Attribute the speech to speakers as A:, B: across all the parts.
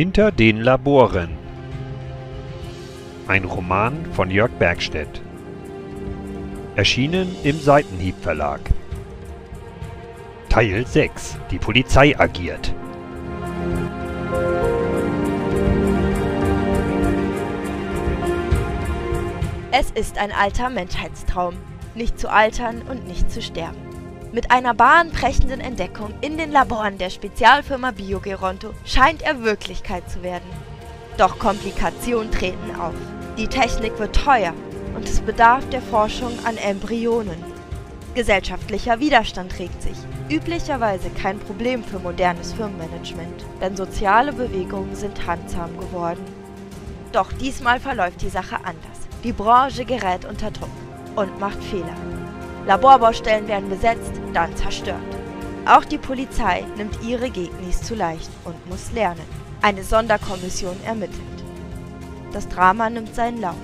A: Hinter den Laboren. Ein Roman von Jörg Bergstedt. Erschienen im Seitenhieb Verlag. Teil 6. Die Polizei agiert.
B: Es ist ein alter Menschheitstraum, nicht zu altern und nicht zu sterben. Mit einer bahnbrechenden Entdeckung in den Laboren der Spezialfirma Biogeronto scheint er Wirklichkeit zu werden. Doch Komplikationen treten auf. Die Technik wird teuer und es bedarf der Forschung an Embryonen. Gesellschaftlicher Widerstand regt sich, üblicherweise kein Problem für modernes Firmenmanagement, denn soziale Bewegungen sind handsam geworden. Doch diesmal verläuft die Sache anders. Die Branche gerät unter Druck und macht Fehler. Laborbaustellen werden besetzt, dann zerstört. Auch die Polizei nimmt ihre Gegner zu leicht und muss lernen. Eine Sonderkommission ermittelt. Das Drama nimmt seinen Lauf.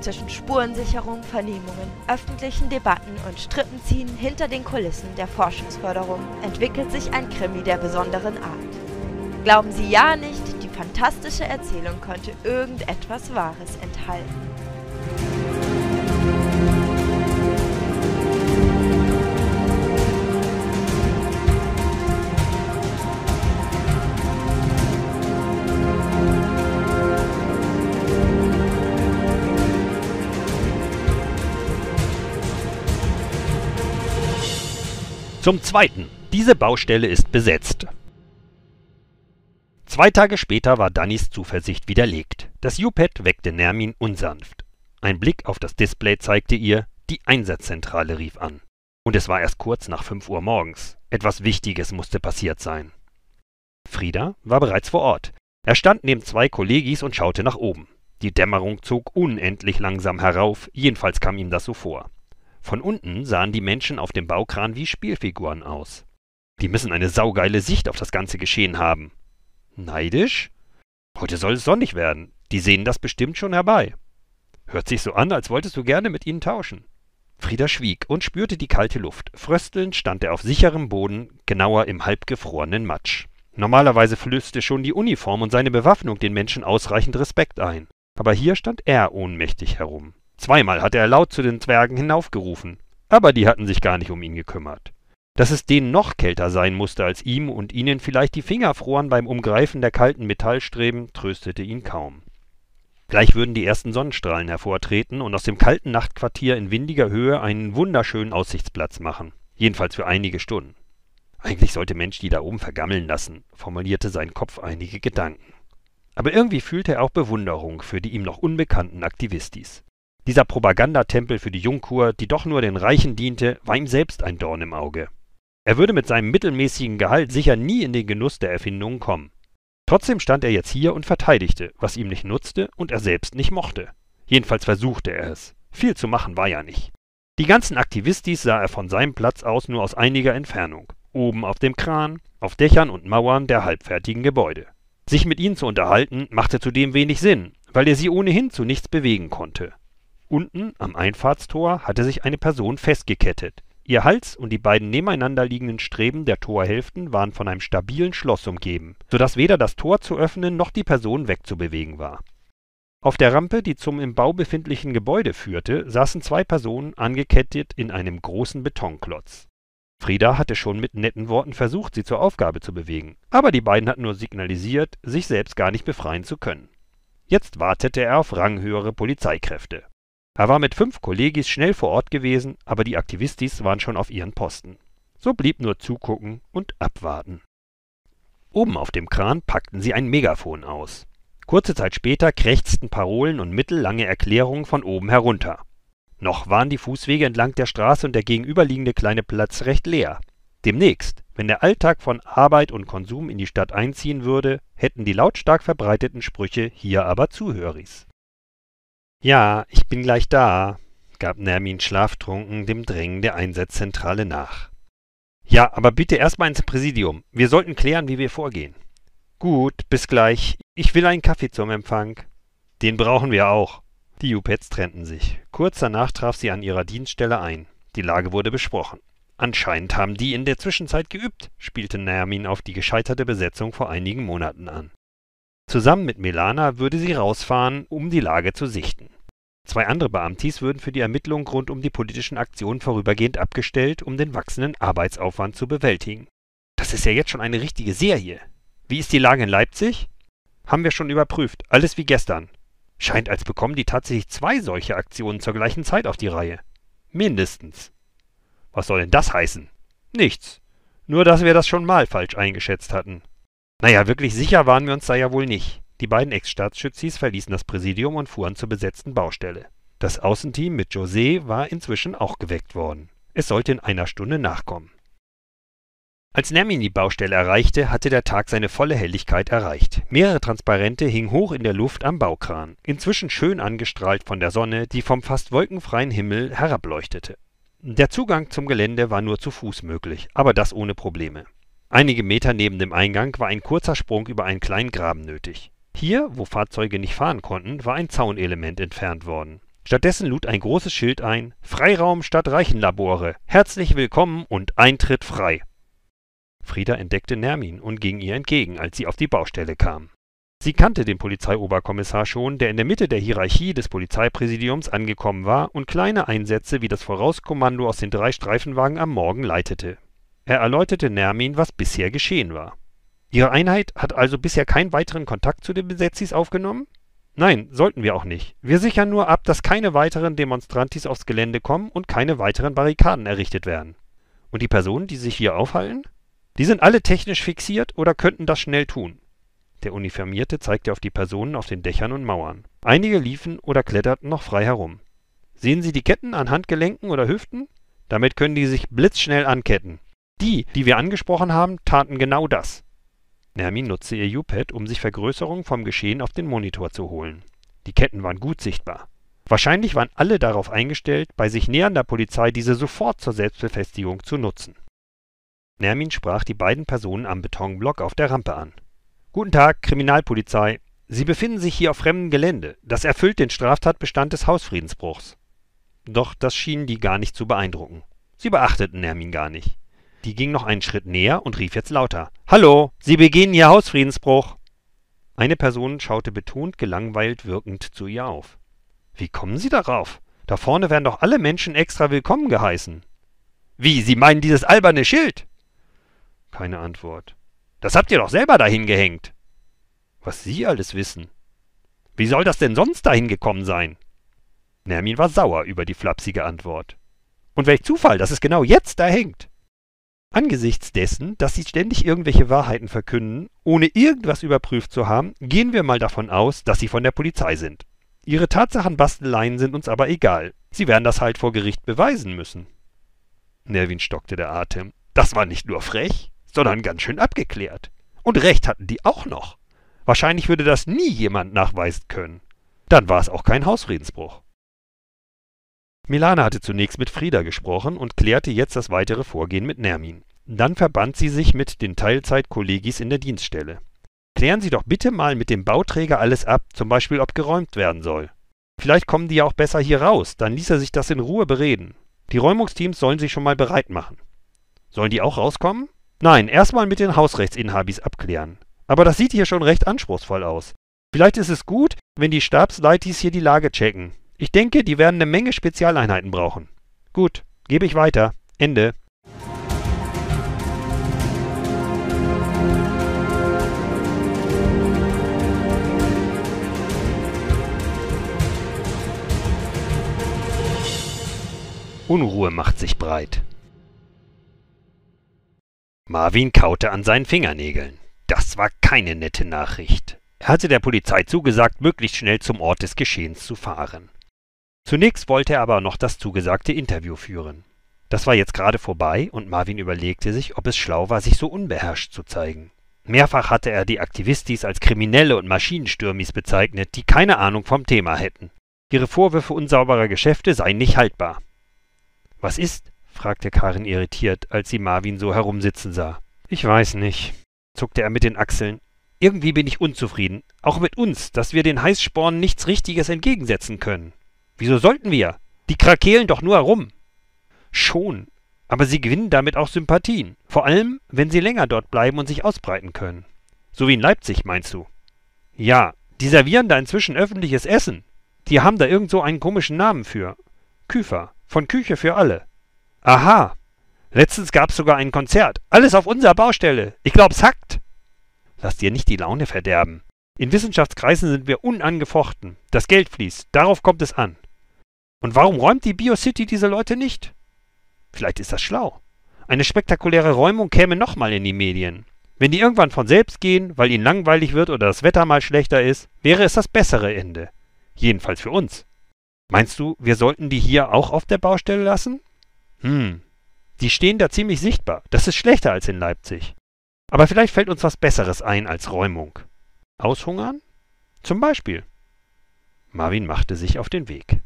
B: Zwischen Spurensicherung, Vernehmungen, öffentlichen Debatten und Strippenziehen hinter den Kulissen der Forschungsförderung entwickelt sich ein Krimi der besonderen Art. Glauben Sie ja nicht, die fantastische Erzählung könnte irgendetwas Wahres enthalten.
A: Zum Zweiten, diese Baustelle ist besetzt. Zwei Tage später war Dannys Zuversicht widerlegt. Das U-Pad weckte Nermin unsanft. Ein Blick auf das Display zeigte ihr, die Einsatzzentrale rief an. Und es war erst kurz nach 5 Uhr morgens. Etwas Wichtiges musste passiert sein. Frieda war bereits vor Ort. Er stand neben zwei Kollegis und schaute nach oben. Die Dämmerung zog unendlich langsam herauf, jedenfalls kam ihm das so vor. Von unten sahen die Menschen auf dem Baukran wie Spielfiguren aus. Die müssen eine saugeile Sicht auf das ganze Geschehen haben. Neidisch? Heute soll es sonnig werden. Die sehen das bestimmt schon herbei. Hört sich so an, als wolltest du gerne mit ihnen tauschen. Frieda schwieg und spürte die kalte Luft. Fröstelnd stand er auf sicherem Boden, genauer im halbgefrorenen Matsch. Normalerweise flößte schon die Uniform und seine Bewaffnung den Menschen ausreichend Respekt ein. Aber hier stand er ohnmächtig herum. Zweimal hatte er laut zu den Zwergen hinaufgerufen, aber die hatten sich gar nicht um ihn gekümmert. Dass es denen noch kälter sein musste als ihm und ihnen vielleicht die Finger froren beim Umgreifen der kalten Metallstreben, tröstete ihn kaum. Gleich würden die ersten Sonnenstrahlen hervortreten und aus dem kalten Nachtquartier in windiger Höhe einen wunderschönen Aussichtsplatz machen, jedenfalls für einige Stunden. Eigentlich sollte Mensch die da oben vergammeln lassen, formulierte sein Kopf einige Gedanken. Aber irgendwie fühlte er auch Bewunderung für die ihm noch unbekannten Aktivistis. Dieser Propagandatempel für die Jungkur, die doch nur den Reichen diente, war ihm selbst ein Dorn im Auge. Er würde mit seinem mittelmäßigen Gehalt sicher nie in den Genuss der Erfindungen kommen. Trotzdem stand er jetzt hier und verteidigte, was ihm nicht nutzte und er selbst nicht mochte. Jedenfalls versuchte er es. Viel zu machen war ja nicht. Die ganzen Aktivistis sah er von seinem Platz aus nur aus einiger Entfernung. Oben auf dem Kran, auf Dächern und Mauern der halbfertigen Gebäude. Sich mit ihnen zu unterhalten, machte zudem wenig Sinn, weil er sie ohnehin zu nichts bewegen konnte. Unten am Einfahrtstor hatte sich eine Person festgekettet. Ihr Hals und die beiden nebeneinander liegenden Streben der Torhälften waren von einem stabilen Schloss umgeben, sodass weder das Tor zu öffnen noch die Person wegzubewegen war. Auf der Rampe, die zum im Bau befindlichen Gebäude führte, saßen zwei Personen angekettet in einem großen Betonklotz. Frieda hatte schon mit netten Worten versucht, sie zur Aufgabe zu bewegen, aber die beiden hatten nur signalisiert, sich selbst gar nicht befreien zu können. Jetzt wartete er auf ranghöhere Polizeikräfte. Er war mit fünf Kollegis schnell vor Ort gewesen, aber die Aktivistis waren schon auf ihren Posten. So blieb nur zugucken und abwarten. Oben auf dem Kran packten sie ein Megafon aus. Kurze Zeit später krächzten Parolen und mittellange Erklärungen von oben herunter. Noch waren die Fußwege entlang der Straße und der gegenüberliegende kleine Platz recht leer. Demnächst, wenn der Alltag von Arbeit und Konsum in die Stadt einziehen würde, hätten die lautstark verbreiteten Sprüche hier aber Zuhöris. Ja, ich bin gleich da, gab Nermin schlaftrunken dem Drängen der Einsatzzentrale nach. Ja, aber bitte erstmal ins Präsidium. Wir sollten klären, wie wir vorgehen. Gut, bis gleich. Ich will einen Kaffee zum Empfang. Den brauchen wir auch. Die Jupets trennten sich. Kurz danach traf sie an ihrer Dienststelle ein. Die Lage wurde besprochen. Anscheinend haben die in der Zwischenzeit geübt, spielte Nermin auf die gescheiterte Besetzung vor einigen Monaten an. Zusammen mit Melana würde sie rausfahren, um die Lage zu sichten. Zwei andere Beamtis würden für die Ermittlungen rund um die politischen Aktionen vorübergehend abgestellt, um den wachsenden Arbeitsaufwand zu bewältigen. Das ist ja jetzt schon eine richtige Serie. Wie ist die Lage in Leipzig? Haben wir schon überprüft, alles wie gestern. Scheint, als bekommen die tatsächlich zwei solche Aktionen zur gleichen Zeit auf die Reihe. Mindestens. Was soll denn das heißen? Nichts. Nur, dass wir das schon mal falsch eingeschätzt hatten. Naja, wirklich sicher waren wir uns da ja wohl nicht. Die beiden Ex-Staatsschützis verließen das Präsidium und fuhren zur besetzten Baustelle. Das Außenteam mit José war inzwischen auch geweckt worden. Es sollte in einer Stunde nachkommen. Als Nermin die Baustelle erreichte, hatte der Tag seine volle Helligkeit erreicht. Mehrere Transparente hingen hoch in der Luft am Baukran, inzwischen schön angestrahlt von der Sonne, die vom fast wolkenfreien Himmel herableuchtete. Der Zugang zum Gelände war nur zu Fuß möglich, aber das ohne Probleme. Einige Meter neben dem Eingang war ein kurzer Sprung über einen kleinen Graben nötig. Hier, wo Fahrzeuge nicht fahren konnten, war ein Zaunelement entfernt worden. Stattdessen lud ein großes Schild ein: Freiraum statt Reichenlabore. Herzlich willkommen und Eintritt frei. Frieda entdeckte Nermin und ging ihr entgegen, als sie auf die Baustelle kam. Sie kannte den Polizeioberkommissar schon, der in der Mitte der Hierarchie des Polizeipräsidiums angekommen war und kleine Einsätze wie das Vorauskommando aus den drei Streifenwagen am Morgen leitete er erläuterte Nermin, was bisher geschehen war. Ihre Einheit hat also bisher keinen weiteren Kontakt zu den Besetzis aufgenommen? Nein, sollten wir auch nicht. Wir sichern nur ab, dass keine weiteren Demonstrantis aufs Gelände kommen und keine weiteren Barrikaden errichtet werden. Und die Personen, die sich hier aufhalten? Die sind alle technisch fixiert oder könnten das schnell tun. Der Uniformierte zeigte auf die Personen auf den Dächern und Mauern. Einige liefen oder kletterten noch frei herum. Sehen Sie die Ketten an Handgelenken oder Hüften? Damit können die sich blitzschnell anketten. Die, die wir angesprochen haben, taten genau das. Nermin nutzte ihr U-Pad, um sich Vergrößerungen vom Geschehen auf den Monitor zu holen. Die Ketten waren gut sichtbar. Wahrscheinlich waren alle darauf eingestellt, bei sich nähernder Polizei diese sofort zur Selbstbefestigung zu nutzen. Nermin sprach die beiden Personen am Betonblock auf der Rampe an. Guten Tag, Kriminalpolizei. Sie befinden sich hier auf fremdem Gelände. Das erfüllt den Straftatbestand des Hausfriedensbruchs. Doch das schien die gar nicht zu beeindrucken. Sie beachteten Nermin gar nicht. Die ging noch einen Schritt näher und rief jetzt lauter. Hallo, Sie begehen Ihr Hausfriedensbruch. Eine Person schaute betont gelangweilt wirkend zu ihr auf. Wie kommen Sie darauf? Da vorne werden doch alle Menschen extra willkommen geheißen. Wie, Sie meinen dieses alberne Schild? Keine Antwort. Das habt ihr doch selber dahin gehängt. Was Sie alles wissen. Wie soll das denn sonst dahin gekommen sein? Nermin war sauer über die flapsige Antwort. Und welch Zufall, dass es genau jetzt da hängt. Angesichts dessen, dass sie ständig irgendwelche Wahrheiten verkünden, ohne irgendwas überprüft zu haben, gehen wir mal davon aus, dass sie von der Polizei sind. Ihre Tatsachenbasteleien sind uns aber egal. Sie werden das halt vor Gericht beweisen müssen. Nervin stockte der Atem. Das war nicht nur frech, sondern ganz schön abgeklärt. Und Recht hatten die auch noch. Wahrscheinlich würde das nie jemand nachweisen können. Dann war es auch kein Hausfriedensbruch. Milana hatte zunächst mit Frieda gesprochen und klärte jetzt das weitere Vorgehen mit Nermin. Dann verband sie sich mit den Teilzeitkollegis in der Dienststelle. Klären Sie doch bitte mal mit dem Bauträger alles ab, zum Beispiel ob geräumt werden soll. Vielleicht kommen die ja auch besser hier raus, dann ließ er sich das in Ruhe bereden. Die Räumungsteams sollen sich schon mal bereit machen. Sollen die auch rauskommen? Nein, erstmal mit den Hausrechtsinhabis abklären. Aber das sieht hier schon recht anspruchsvoll aus. Vielleicht ist es gut, wenn die Stabsleitis hier die Lage checken. Ich denke, die werden eine Menge Spezialeinheiten brauchen. Gut, gebe ich weiter. Ende. Unruhe macht sich breit. Marvin kaute an seinen Fingernägeln. Das war keine nette Nachricht. Er hatte der Polizei zugesagt, möglichst schnell zum Ort des Geschehens zu fahren. Zunächst wollte er aber noch das zugesagte Interview führen. Das war jetzt gerade vorbei und Marvin überlegte sich, ob es schlau war, sich so unbeherrscht zu zeigen. Mehrfach hatte er die Aktivistis als Kriminelle und Maschinenstürmis bezeichnet, die keine Ahnung vom Thema hätten. Ihre Vorwürfe unsauberer Geschäfte seien nicht haltbar. Was ist? fragte Karin irritiert, als sie Marvin so herumsitzen sah. Ich weiß nicht, zuckte er mit den Achseln. Irgendwie bin ich unzufrieden, auch mit uns, dass wir den Heißsporn nichts Richtiges entgegensetzen können. Wieso sollten wir? Die krakeelen doch nur herum. Schon, aber sie gewinnen damit auch Sympathien, vor allem, wenn sie länger dort bleiben und sich ausbreiten können. So wie in Leipzig, meinst du? Ja, die servieren da inzwischen öffentliches Essen. Die haben da irgend so einen komischen Namen für. Küfer. Von Küche für alle. Aha. Letztens gab's sogar ein Konzert. Alles auf unserer Baustelle. Ich glaub's hackt. Lass dir nicht die Laune verderben. In Wissenschaftskreisen sind wir unangefochten. Das Geld fließt. Darauf kommt es an. Und warum räumt die BioCity diese Leute nicht? Vielleicht ist das schlau. Eine spektakuläre Räumung käme nochmal in die Medien. Wenn die irgendwann von selbst gehen, weil ihnen langweilig wird oder das Wetter mal schlechter ist, wäre es das bessere Ende. Jedenfalls für uns. Meinst du, wir sollten die hier auch auf der Baustelle lassen? Hm, die stehen da ziemlich sichtbar. Das ist schlechter als in Leipzig. Aber vielleicht fällt uns was Besseres ein als Räumung. Aushungern? Zum Beispiel. Marvin machte sich auf den Weg.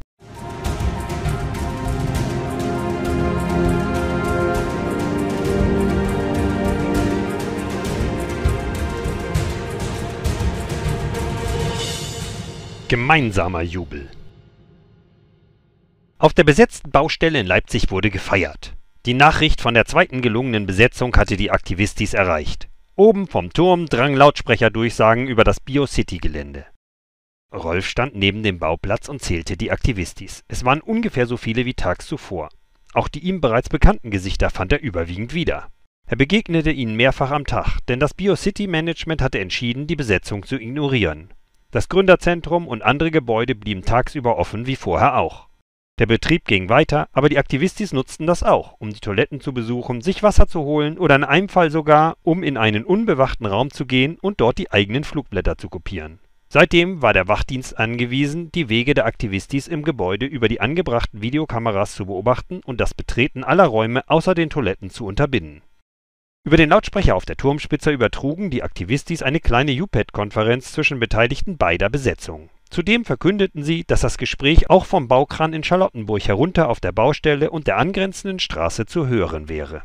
A: Gemeinsamer Jubel. Auf der besetzten Baustelle in Leipzig wurde gefeiert. Die Nachricht von der zweiten gelungenen Besetzung hatte die Aktivistis erreicht. Oben vom Turm drangen Lautsprecherdurchsagen über das Bio-City-Gelände. Rolf stand neben dem Bauplatz und zählte die Aktivistis. Es waren ungefähr so viele wie tags zuvor. Auch die ihm bereits bekannten Gesichter fand er überwiegend wieder. Er begegnete ihnen mehrfach am Tag, denn das Bio-City-Management hatte entschieden, die Besetzung zu ignorieren. Das Gründerzentrum und andere Gebäude blieben tagsüber offen wie vorher auch. Der Betrieb ging weiter, aber die Aktivistis nutzten das auch, um die Toiletten zu besuchen, sich Wasser zu holen oder in einem Fall sogar, um in einen unbewachten Raum zu gehen und dort die eigenen Flugblätter zu kopieren. Seitdem war der Wachdienst angewiesen, die Wege der Aktivistis im Gebäude über die angebrachten Videokameras zu beobachten und das Betreten aller Räume außer den Toiletten zu unterbinden. Über den Lautsprecher auf der Turmspitze übertrugen die Aktivistis eine kleine UPED-Konferenz zwischen Beteiligten beider Besetzungen. Zudem verkündeten sie, dass das Gespräch auch vom Baukran in Charlottenburg herunter auf der Baustelle und der angrenzenden Straße zu hören wäre.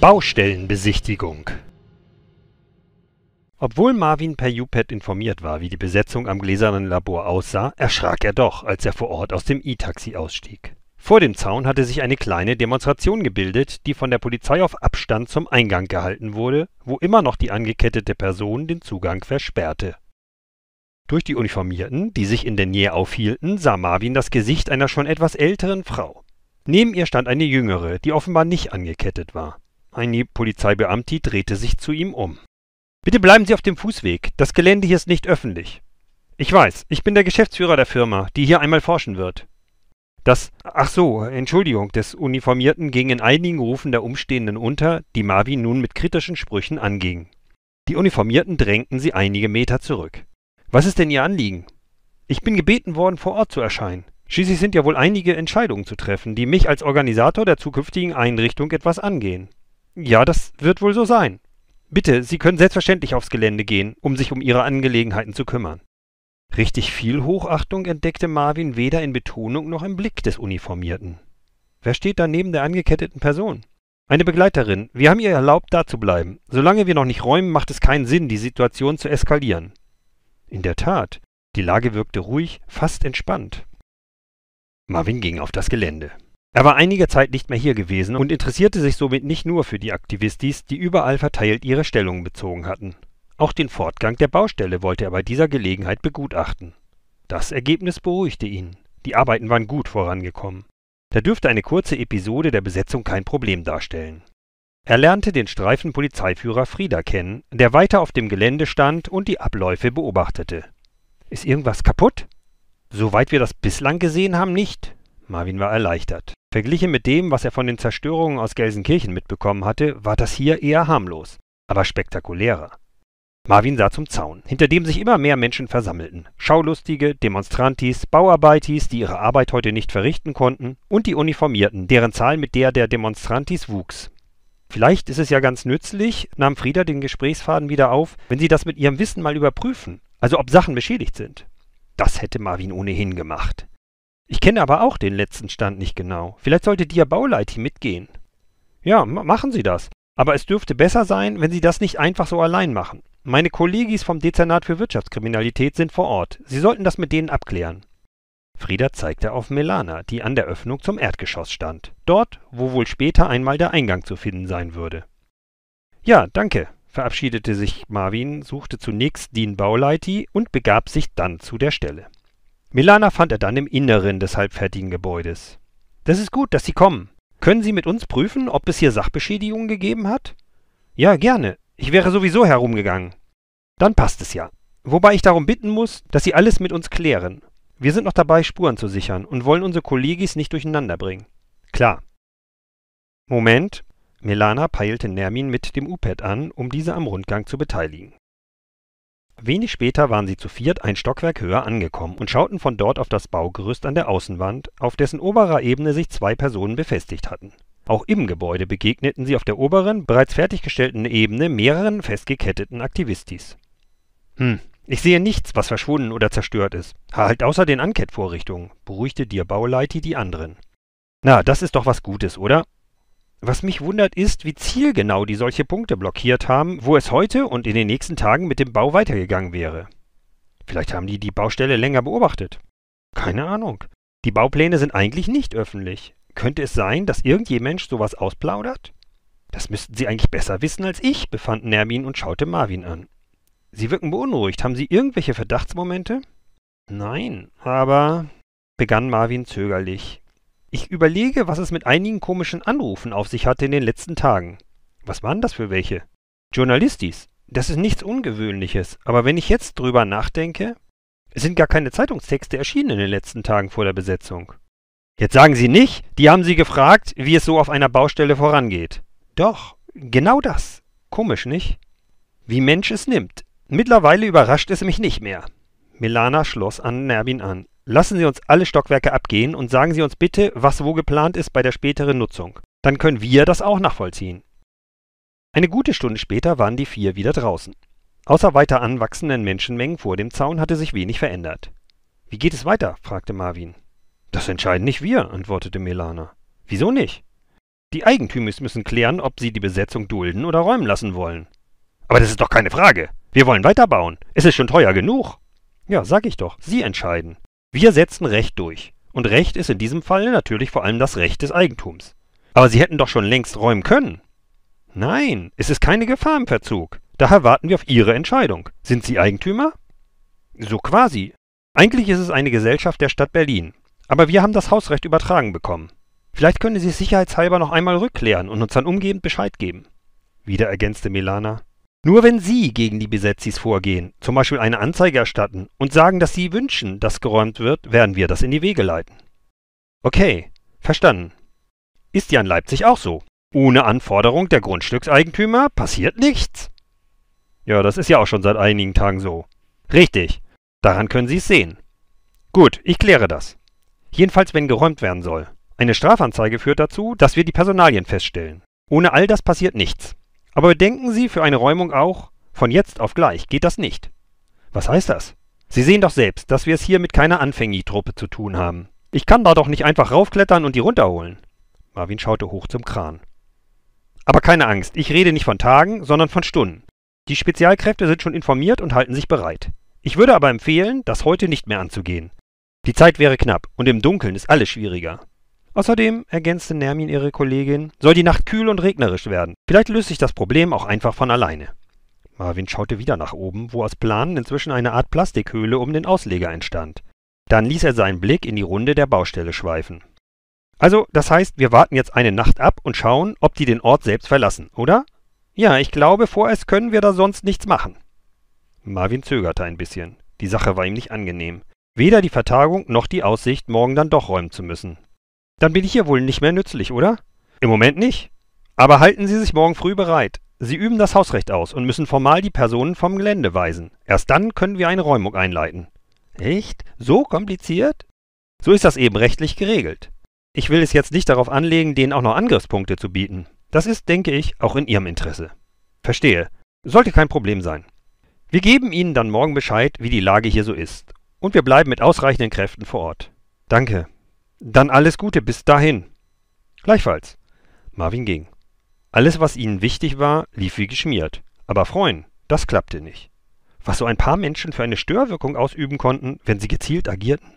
A: Baustellenbesichtigung obwohl Marvin per UPad informiert war, wie die Besetzung am gläsernen Labor aussah, erschrak er doch, als er vor Ort aus dem E-Taxi ausstieg. Vor dem Zaun hatte sich eine kleine Demonstration gebildet, die von der Polizei auf Abstand zum Eingang gehalten wurde, wo immer noch die angekettete Person den Zugang versperrte. Durch die Uniformierten, die sich in der Nähe aufhielten, sah Marvin das Gesicht einer schon etwas älteren Frau. Neben ihr stand eine jüngere, die offenbar nicht angekettet war. Eine Polizeibeamti drehte sich zu ihm um. Bitte bleiben Sie auf dem Fußweg. Das Gelände hier ist nicht öffentlich. Ich weiß, ich bin der Geschäftsführer der Firma, die hier einmal forschen wird. Das Ach so, Entschuldigung des Uniformierten ging in einigen Rufen der Umstehenden unter, die Marvin nun mit kritischen Sprüchen anging. Die Uniformierten drängten sie einige Meter zurück. Was ist denn Ihr Anliegen? Ich bin gebeten worden, vor Ort zu erscheinen. Schließlich sind ja wohl einige Entscheidungen zu treffen, die mich als Organisator der zukünftigen Einrichtung etwas angehen. Ja, das wird wohl so sein. Bitte, Sie können selbstverständlich aufs Gelände gehen, um sich um Ihre Angelegenheiten zu kümmern. Richtig viel Hochachtung entdeckte Marvin weder in Betonung noch im Blick des Uniformierten. Wer steht da neben der angeketteten Person? Eine Begleiterin. Wir haben ihr erlaubt, da zu bleiben. Solange wir noch nicht räumen, macht es keinen Sinn, die Situation zu eskalieren. In der Tat, die Lage wirkte ruhig, fast entspannt. Marvin ging auf das Gelände. Er war einige Zeit nicht mehr hier gewesen und interessierte sich somit nicht nur für die Aktivistis, die überall verteilt ihre Stellung bezogen hatten. Auch den Fortgang der Baustelle wollte er bei dieser Gelegenheit begutachten. Das Ergebnis beruhigte ihn. Die Arbeiten waren gut vorangekommen. Da dürfte eine kurze Episode der Besetzung kein Problem darstellen. Er lernte den Streifenpolizeiführer Frieda kennen, der weiter auf dem Gelände stand und die Abläufe beobachtete. Ist irgendwas kaputt? Soweit wir das bislang gesehen haben, nicht. Marvin war erleichtert. Verglichen mit dem, was er von den Zerstörungen aus Gelsenkirchen mitbekommen hatte, war das hier eher harmlos, aber spektakulärer. Marvin sah zum Zaun, hinter dem sich immer mehr Menschen versammelten. Schaulustige, Demonstrantis, Bauarbeitis, die ihre Arbeit heute nicht verrichten konnten, und die Uniformierten, deren Zahl mit der der Demonstrantis wuchs. Vielleicht ist es ja ganz nützlich, nahm Frieda den Gesprächsfaden wieder auf, wenn sie das mit ihrem Wissen mal überprüfen, also ob Sachen beschädigt sind. Das hätte Marvin ohnehin gemacht. Ich kenne aber auch den letzten Stand nicht genau. Vielleicht sollte Bauleiti mitgehen. Ja, machen Sie das. Aber es dürfte besser sein, wenn Sie das nicht einfach so allein machen. Meine Kollegis vom Dezernat für Wirtschaftskriminalität sind vor Ort. Sie sollten das mit denen abklären. Frieda zeigte auf Melana, die an der Öffnung zum Erdgeschoss stand, dort, wo wohl später einmal der Eingang zu finden sein würde. Ja, danke, verabschiedete sich Marvin, suchte zunächst Dean Bauleiti und begab sich dann zu der Stelle. Milana fand er dann im Inneren des halbfertigen Gebäudes. Das ist gut, dass Sie kommen. Können Sie mit uns prüfen, ob es hier Sachbeschädigungen gegeben hat? Ja, gerne. Ich wäre sowieso herumgegangen. Dann passt es ja. Wobei ich darum bitten muss, dass Sie alles mit uns klären. Wir sind noch dabei, Spuren zu sichern und wollen unsere Kollegis nicht durcheinanderbringen. Klar. Moment. Milana peilte Nermin mit dem UPED an, um diese am Rundgang zu beteiligen. Wenig später waren sie zu viert ein Stockwerk höher angekommen und schauten von dort auf das Baugerüst an der Außenwand, auf dessen oberer Ebene sich zwei Personen befestigt hatten. Auch im Gebäude begegneten sie auf der oberen, bereits fertiggestellten Ebene mehreren festgeketteten Aktivistis. Hm, ich sehe nichts, was verschwunden oder zerstört ist. Halt außer den ankett beruhigte Dir Bauleiti die anderen. Na, das ist doch was Gutes, oder? Was mich wundert ist, wie zielgenau die solche Punkte blockiert haben, wo es heute und in den nächsten Tagen mit dem Bau weitergegangen wäre. Vielleicht haben die die Baustelle länger beobachtet. Keine Ahnung. Die Baupläne sind eigentlich nicht öffentlich. Könnte es sein, dass irgendjemand sowas ausplaudert? Das müssten Sie eigentlich besser wissen als ich, befand Nermin und schaute Marvin an. Sie wirken beunruhigt. Haben Sie irgendwelche Verdachtsmomente? Nein, aber begann Marvin zögerlich. Ich überlege, was es mit einigen komischen Anrufen auf sich hatte in den letzten Tagen. Was waren das für welche? Journalistis. Das ist nichts Ungewöhnliches, aber wenn ich jetzt drüber nachdenke, es sind gar keine Zeitungstexte erschienen in den letzten Tagen vor der Besetzung. Jetzt sagen Sie nicht, die haben Sie gefragt, wie es so auf einer Baustelle vorangeht. Doch, genau das. Komisch, nicht? Wie Mensch es nimmt. Mittlerweile überrascht es mich nicht mehr. Milana schloss an Nerbin an. Lassen Sie uns alle Stockwerke abgehen und sagen Sie uns bitte, was wo geplant ist bei der späteren Nutzung. Dann können wir das auch nachvollziehen. Eine gute Stunde später waren die vier wieder draußen. Außer weiter anwachsenden Menschenmengen vor dem Zaun hatte sich wenig verändert. Wie geht es weiter? fragte Marvin. Das entscheiden nicht wir, antwortete Melana. Wieso nicht? Die Eigentümer müssen klären, ob sie die Besetzung dulden oder räumen lassen wollen. Aber das ist doch keine Frage. Wir wollen weiterbauen. Es ist schon teuer genug. Ja, sag ich doch. Sie entscheiden. Wir setzen Recht durch. Und Recht ist in diesem Fall natürlich vor allem das Recht des Eigentums. Aber Sie hätten doch schon längst räumen können. Nein, es ist keine Gefahr im Verzug. Daher warten wir auf Ihre Entscheidung. Sind Sie Eigentümer? So quasi. Eigentlich ist es eine Gesellschaft der Stadt Berlin. Aber wir haben das Hausrecht übertragen bekommen. Vielleicht können Sie es sicherheitshalber noch einmal rückklären und uns dann umgehend Bescheid geben. Wieder ergänzte Milana. Nur wenn Sie gegen die Besetzis vorgehen, zum Beispiel eine Anzeige erstatten und sagen, dass Sie wünschen, dass geräumt wird, werden wir das in die Wege leiten. Okay, verstanden. Ist ja in Leipzig auch so. Ohne Anforderung der Grundstückseigentümer passiert nichts. Ja, das ist ja auch schon seit einigen Tagen so. Richtig, daran können Sie es sehen. Gut, ich kläre das. Jedenfalls, wenn geräumt werden soll. Eine Strafanzeige führt dazu, dass wir die Personalien feststellen. Ohne all das passiert nichts. Aber bedenken Sie für eine Räumung auch, von jetzt auf gleich geht das nicht. Was heißt das? Sie sehen doch selbst, dass wir es hier mit keiner anfängi zu tun haben. Ich kann da doch nicht einfach raufklettern und die runterholen. Marvin schaute hoch zum Kran. Aber keine Angst, ich rede nicht von Tagen, sondern von Stunden. Die Spezialkräfte sind schon informiert und halten sich bereit. Ich würde aber empfehlen, das heute nicht mehr anzugehen. Die Zeit wäre knapp und im Dunkeln ist alles schwieriger. Außerdem, ergänzte Nermin ihre Kollegin, soll die Nacht kühl und regnerisch werden. Vielleicht löst sich das Problem auch einfach von alleine. Marvin schaute wieder nach oben, wo aus Planen inzwischen eine Art Plastikhöhle um den Ausleger entstand. Dann ließ er seinen Blick in die Runde der Baustelle schweifen. Also, das heißt, wir warten jetzt eine Nacht ab und schauen, ob die den Ort selbst verlassen, oder? Ja, ich glaube, vorerst können wir da sonst nichts machen. Marvin zögerte ein bisschen. Die Sache war ihm nicht angenehm. Weder die Vertagung noch die Aussicht, morgen dann doch räumen zu müssen. Dann bin ich hier wohl nicht mehr nützlich, oder? Im Moment nicht. Aber halten Sie sich morgen früh bereit. Sie üben das Hausrecht aus und müssen formal die Personen vom Gelände weisen. Erst dann können wir eine Räumung einleiten. Echt? So kompliziert? So ist das eben rechtlich geregelt. Ich will es jetzt nicht darauf anlegen, denen auch noch Angriffspunkte zu bieten. Das ist, denke ich, auch in Ihrem Interesse. Verstehe. Sollte kein Problem sein. Wir geben Ihnen dann morgen Bescheid, wie die Lage hier so ist. Und wir bleiben mit ausreichenden Kräften vor Ort. Danke. Dann alles Gute bis dahin. Gleichfalls. Marvin ging. Alles, was ihnen wichtig war, lief wie geschmiert. Aber freuen, das klappte nicht. Was so ein paar Menschen für eine Störwirkung ausüben konnten, wenn sie gezielt agierten.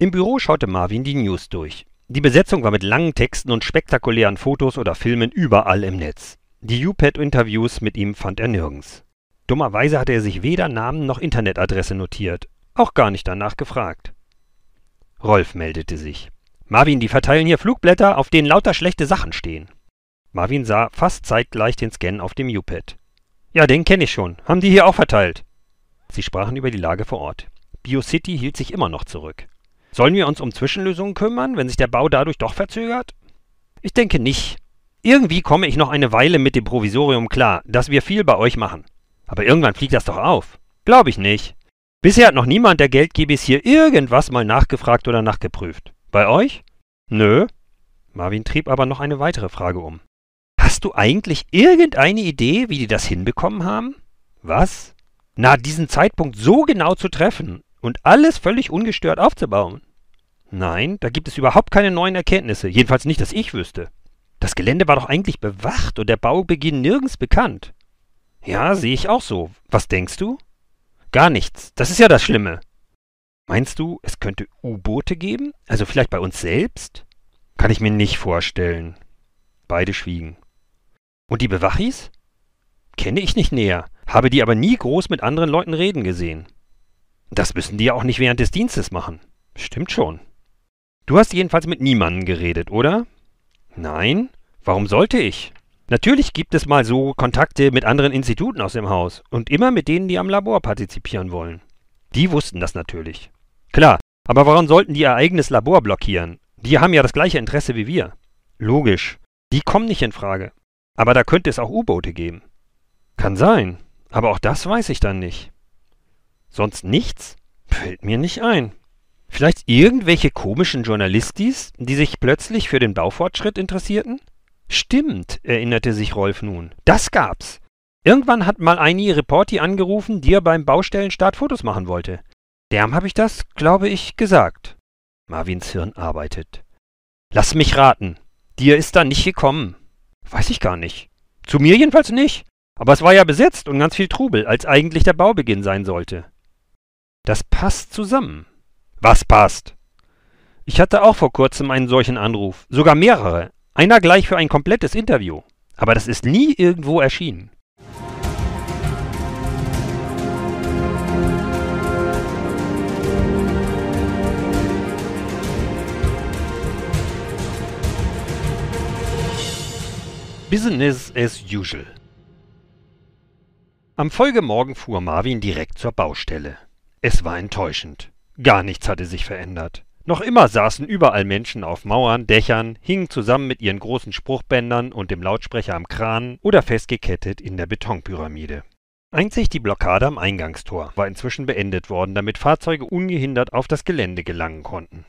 A: Im Büro schaute Marvin die News durch. Die Besetzung war mit langen Texten und spektakulären Fotos oder Filmen überall im Netz. Die UPad-Interviews mit ihm fand er nirgends. Dummerweise hatte er sich weder Namen noch Internetadresse notiert, auch gar nicht danach gefragt. Rolf meldete sich. Marvin, die verteilen hier Flugblätter, auf denen lauter schlechte Sachen stehen. Marvin sah fast zeitgleich den Scan auf dem U-Pad. Ja, den kenne ich schon. Haben die hier auch verteilt. Sie sprachen über die Lage vor Ort. BioCity hielt sich immer noch zurück. Sollen wir uns um Zwischenlösungen kümmern, wenn sich der Bau dadurch doch verzögert? Ich denke nicht. Irgendwie komme ich noch eine Weile mit dem Provisorium klar, dass wir viel bei euch machen. Aber irgendwann fliegt das doch auf. Glaube ich nicht. Bisher hat noch niemand der Geldgebis hier irgendwas mal nachgefragt oder nachgeprüft. Bei euch? Nö. Marvin trieb aber noch eine weitere Frage um. Hast du eigentlich irgendeine Idee, wie die das hinbekommen haben? Was? Na, diesen Zeitpunkt so genau zu treffen und alles völlig ungestört aufzubauen. Nein, da gibt es überhaupt keine neuen Erkenntnisse, jedenfalls nicht, dass ich wüsste. Das Gelände war doch eigentlich bewacht und der Baubeginn nirgends bekannt. Ja, sehe ich auch so. Was denkst du? Gar nichts. Das ist ja das Schlimme. Meinst du, es könnte U-Boote geben? Also vielleicht bei uns selbst? Kann ich mir nicht vorstellen. Beide schwiegen. Und die Bewachis? Kenne ich nicht näher, habe die aber nie groß mit anderen Leuten reden gesehen. Das müssen die ja auch nicht während des Dienstes machen. Stimmt schon. Du hast jedenfalls mit niemandem geredet, oder? Nein, warum sollte ich? Natürlich gibt es mal so Kontakte mit anderen Instituten aus dem Haus und immer mit denen, die am Labor partizipieren wollen. Die wussten das natürlich. Klar, aber warum sollten die ihr eigenes Labor blockieren? Die haben ja das gleiche Interesse wie wir. Logisch. Die kommen nicht in Frage. Aber da könnte es auch U-Boote geben. Kann sein. Aber auch das weiß ich dann nicht. Sonst nichts? Fällt mir nicht ein. Vielleicht irgendwelche komischen Journalistis, die sich plötzlich für den Baufortschritt interessierten? Stimmt, erinnerte sich Rolf nun. Das gab's. Irgendwann hat mal eine Reporti angerufen, die er beim Baustellenstart Fotos machen wollte. Derm habe ich das, glaube ich, gesagt. Marvins Hirn arbeitet. Lass mich raten. Dir ist da nicht gekommen. Weiß ich gar nicht. Zu mir jedenfalls nicht. Aber es war ja besetzt und ganz viel Trubel, als eigentlich der Baubeginn sein sollte. Das passt zusammen. Was passt? Ich hatte auch vor kurzem einen solchen Anruf, sogar mehrere, einer gleich für ein komplettes Interview. Aber das ist nie irgendwo erschienen. Business as usual. Am Folgemorgen fuhr Marvin direkt zur Baustelle. Es war enttäuschend. Gar nichts hatte sich verändert. Noch immer saßen überall Menschen auf Mauern, Dächern, hingen zusammen mit ihren großen Spruchbändern und dem Lautsprecher am Kran oder festgekettet in der Betonpyramide. Einzig die Blockade am Eingangstor war inzwischen beendet worden, damit Fahrzeuge ungehindert auf das Gelände gelangen konnten.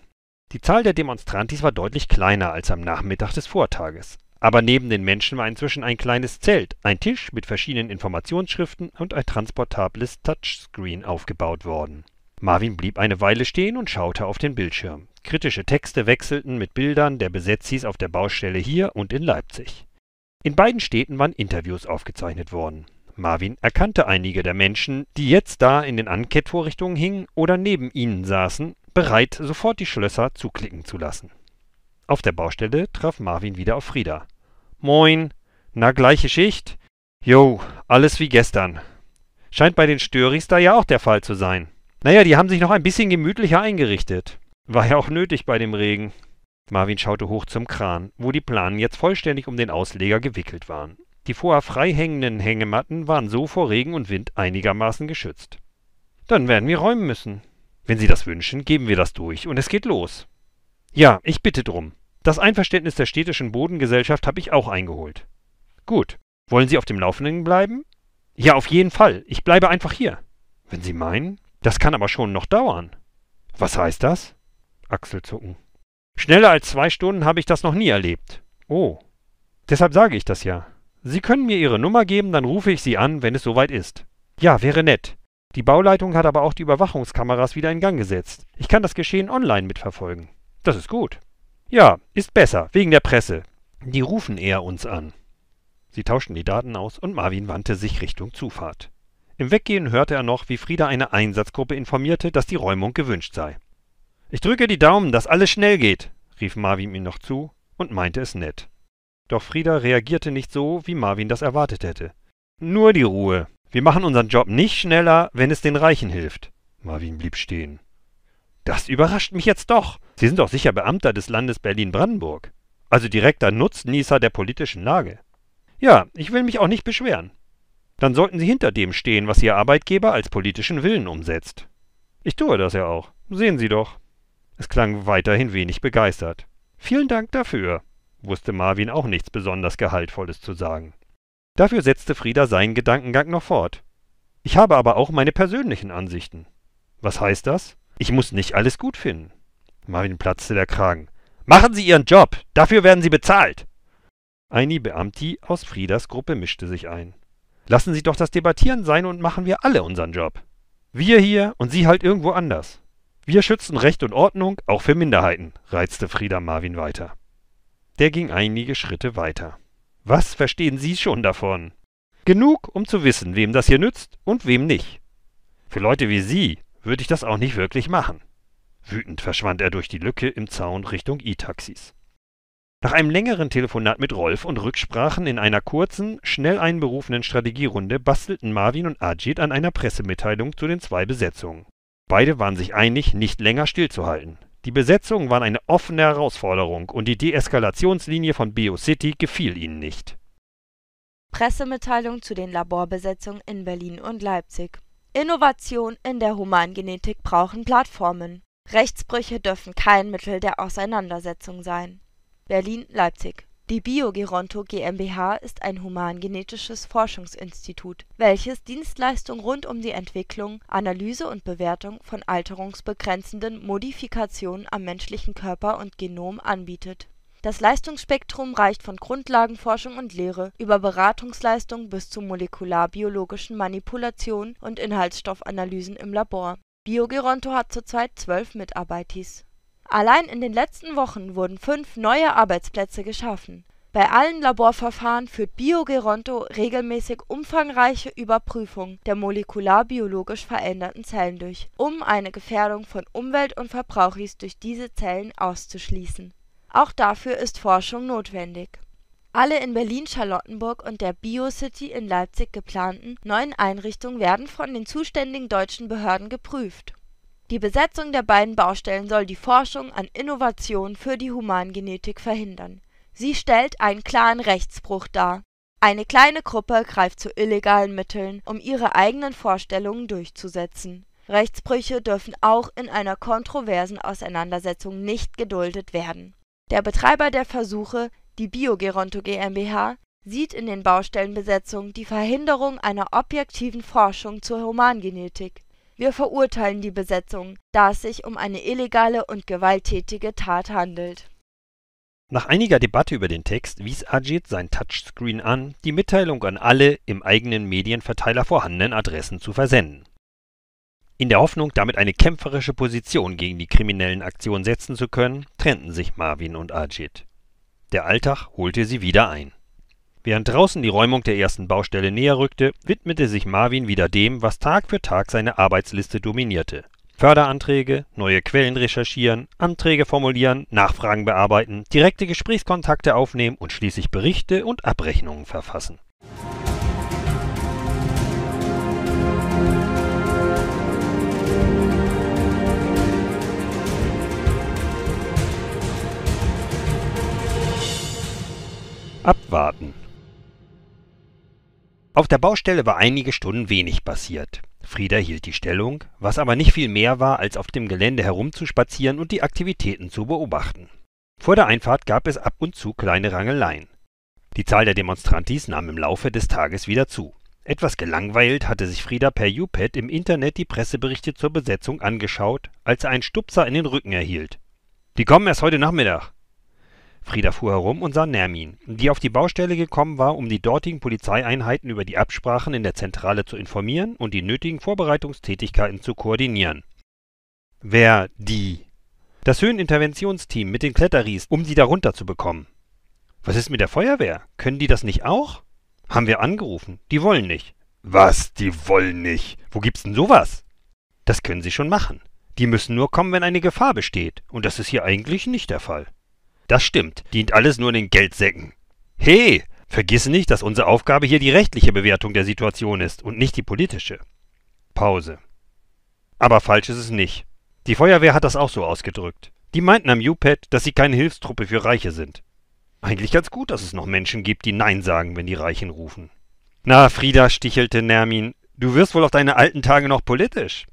A: Die Zahl der Demonstrantis war deutlich kleiner als am Nachmittag des Vortages. Aber neben den Menschen war inzwischen ein kleines Zelt, ein Tisch mit verschiedenen Informationsschriften und ein transportables Touchscreen aufgebaut worden. Marvin blieb eine Weile stehen und schaute auf den Bildschirm. Kritische Texte wechselten mit Bildern der Besetzis auf der Baustelle hier und in Leipzig. In beiden Städten waren Interviews aufgezeichnet worden. Marvin erkannte einige der Menschen, die jetzt da in den Ankettvorrichtungen hingen oder neben ihnen saßen, bereit, sofort die Schlösser zuklicken zu lassen. Auf der Baustelle traf Marvin wieder auf Frieda. Moin, na gleiche Schicht? Jo, alles wie gestern. Scheint bei den Störis da ja auch der Fall zu sein. Naja, die haben sich noch ein bisschen gemütlicher eingerichtet. War ja auch nötig bei dem Regen. Marvin schaute hoch zum Kran, wo die Planen jetzt vollständig um den Ausleger gewickelt waren. Die vorher frei hängenden Hängematten waren so vor Regen und Wind einigermaßen geschützt. Dann werden wir räumen müssen. Wenn Sie das wünschen, geben wir das durch und es geht los. Ja, ich bitte drum. Das Einverständnis der städtischen Bodengesellschaft habe ich auch eingeholt. Gut. Wollen Sie auf dem Laufenden bleiben? Ja, auf jeden Fall. Ich bleibe einfach hier. Wenn Sie meinen? Das kann aber schon noch dauern. Was heißt das? Achselzucken. Schneller als zwei Stunden habe ich das noch nie erlebt. Oh. Deshalb sage ich das ja. Sie können mir Ihre Nummer geben, dann rufe ich Sie an, wenn es soweit ist. Ja, wäre nett. Die Bauleitung hat aber auch die Überwachungskameras wieder in Gang gesetzt. Ich kann das Geschehen online mitverfolgen. Das ist gut. Ja, ist besser, wegen der Presse. Die rufen eher uns an. Sie tauschten die Daten aus und Marvin wandte sich Richtung Zufahrt. Im Weggehen hörte er noch, wie Frieda eine Einsatzgruppe informierte, dass die Räumung gewünscht sei. Ich drücke die Daumen, dass alles schnell geht, rief Marvin ihm noch zu und meinte es nett. Doch Frieda reagierte nicht so, wie Marvin das erwartet hätte. Nur die Ruhe. Wir machen unseren Job nicht schneller, wenn es den Reichen hilft. Marvin blieb stehen. Das überrascht mich jetzt doch. Sie sind doch sicher Beamter des Landes Berlin-Brandenburg. Also direkter Nutznießer der politischen Lage. Ja, ich will mich auch nicht beschweren dann sollten Sie hinter dem stehen, was Ihr Arbeitgeber als politischen Willen umsetzt. Ich tue das ja auch. Sehen Sie doch. Es klang weiterhin wenig begeistert. Vielen Dank dafür, wusste Marvin auch nichts besonders Gehaltvolles zu sagen. Dafür setzte Frieda seinen Gedankengang noch fort. Ich habe aber auch meine persönlichen Ansichten. Was heißt das? Ich muss nicht alles gut finden. Marvin platzte der Kragen. Machen Sie Ihren Job! Dafür werden Sie bezahlt! Eine Beamti aus Friedas Gruppe mischte sich ein. Lassen Sie doch das Debattieren sein und machen wir alle unseren Job. Wir hier und Sie halt irgendwo anders. Wir schützen Recht und Ordnung, auch für Minderheiten, reizte Frieda Marvin weiter. Der ging einige Schritte weiter. Was verstehen Sie schon davon? Genug, um zu wissen, wem das hier nützt und wem nicht. Für Leute wie Sie würde ich das auch nicht wirklich machen. Wütend verschwand er durch die Lücke im Zaun Richtung E-Taxis. Nach einem längeren Telefonat mit Rolf und Rücksprachen in einer kurzen, schnell einberufenen Strategierunde bastelten Marvin und Ajit an einer Pressemitteilung zu den zwei Besetzungen. Beide waren sich einig, nicht länger stillzuhalten. Die Besetzungen waren eine offene Herausforderung und die Deeskalationslinie von BioCity gefiel ihnen nicht.
B: Pressemitteilung zu den Laborbesetzungen in Berlin und Leipzig. Innovation in der Humangenetik brauchen Plattformen. Rechtsbrüche dürfen kein Mittel der Auseinandersetzung sein. Berlin-Leipzig. Die BioGeronto GmbH ist ein humangenetisches Forschungsinstitut, welches Dienstleistungen rund um die Entwicklung, Analyse und Bewertung von alterungsbegrenzenden Modifikationen am menschlichen Körper und Genom anbietet. Das Leistungsspektrum reicht von Grundlagenforschung und Lehre über Beratungsleistungen bis zu molekularbiologischen Manipulationen und Inhaltsstoffanalysen im Labor. BioGeronto hat zurzeit zwölf Mitarbeitis Allein in den letzten Wochen wurden fünf neue Arbeitsplätze geschaffen. Bei allen Laborverfahren führt BioGeronto regelmäßig umfangreiche Überprüfungen der molekularbiologisch veränderten Zellen durch, um eine Gefährdung von Umwelt und Verbrauchis durch diese Zellen auszuschließen. Auch dafür ist Forschung notwendig. Alle in Berlin-Charlottenburg und der BioCity in Leipzig geplanten neuen Einrichtungen werden von den zuständigen deutschen Behörden geprüft die Besetzung der beiden Baustellen soll die Forschung an Innovationen für die Humangenetik verhindern. Sie stellt einen klaren Rechtsbruch dar. Eine kleine Gruppe greift zu illegalen Mitteln, um ihre eigenen Vorstellungen durchzusetzen. Rechtsbrüche dürfen auch in einer kontroversen Auseinandersetzung nicht geduldet werden. Der Betreiber der Versuche, die Biogeronto GmbH, sieht in den Baustellenbesetzungen die Verhinderung einer objektiven Forschung zur Humangenetik wir verurteilen die Besetzung, da es sich um eine illegale und gewalttätige Tat handelt.
A: Nach einiger Debatte über den Text wies Ajit sein Touchscreen an, die Mitteilung an alle im eigenen Medienverteiler vorhandenen Adressen zu versenden. In der Hoffnung, damit eine kämpferische Position gegen die kriminellen Aktionen setzen zu können, trennten sich Marvin und Ajit. Der Alltag holte sie wieder ein Während draußen die Räumung der ersten Baustelle näher rückte, widmete sich Marvin wieder dem, was Tag für Tag seine Arbeitsliste dominierte. Förderanträge, neue Quellen recherchieren, Anträge formulieren, Nachfragen bearbeiten, direkte Gesprächskontakte aufnehmen und schließlich Berichte und Abrechnungen verfassen. Auf der Baustelle war einige Stunden wenig passiert. Frieder hielt die Stellung, was aber nicht viel mehr war, als auf dem Gelände herumzuspazieren und die Aktivitäten zu beobachten. Vor der Einfahrt gab es ab und zu kleine Rangeleien. Die Zahl der Demonstrantis nahm im Laufe des Tages wieder zu. Etwas gelangweilt hatte sich Frieda per UPad im Internet die Presseberichte zur Besetzung angeschaut, als er einen Stupser in den Rücken erhielt. Die kommen erst heute Nachmittag. Frida fuhr herum und sah Nermin, die auf die Baustelle gekommen war, um die dortigen Polizeieinheiten über die Absprachen in der Zentrale zu informieren und die nötigen Vorbereitungstätigkeiten zu koordinieren. Wer die? Das Höheninterventionsteam mit den Kletterries, um sie darunter zu bekommen. Was ist mit der Feuerwehr? Können die das nicht auch? Haben wir angerufen. Die wollen nicht. Was? Die wollen nicht. Wo gibt's denn sowas? Das können sie schon machen. Die müssen nur kommen, wenn eine Gefahr besteht. Und das ist hier eigentlich nicht der Fall. Das stimmt, dient alles nur den Geldsäcken. He, vergiss nicht, dass unsere Aufgabe hier die rechtliche Bewertung der Situation ist und nicht die politische. Pause. Aber falsch ist es nicht. Die Feuerwehr hat das auch so ausgedrückt. Die meinten am UPAD, e dass sie keine Hilfstruppe für Reiche sind. Eigentlich ganz gut, dass es noch Menschen gibt, die Nein sagen, wenn die Reichen rufen. Na, Frieda, stichelte Nermin, du wirst wohl auf deine alten Tage noch politisch.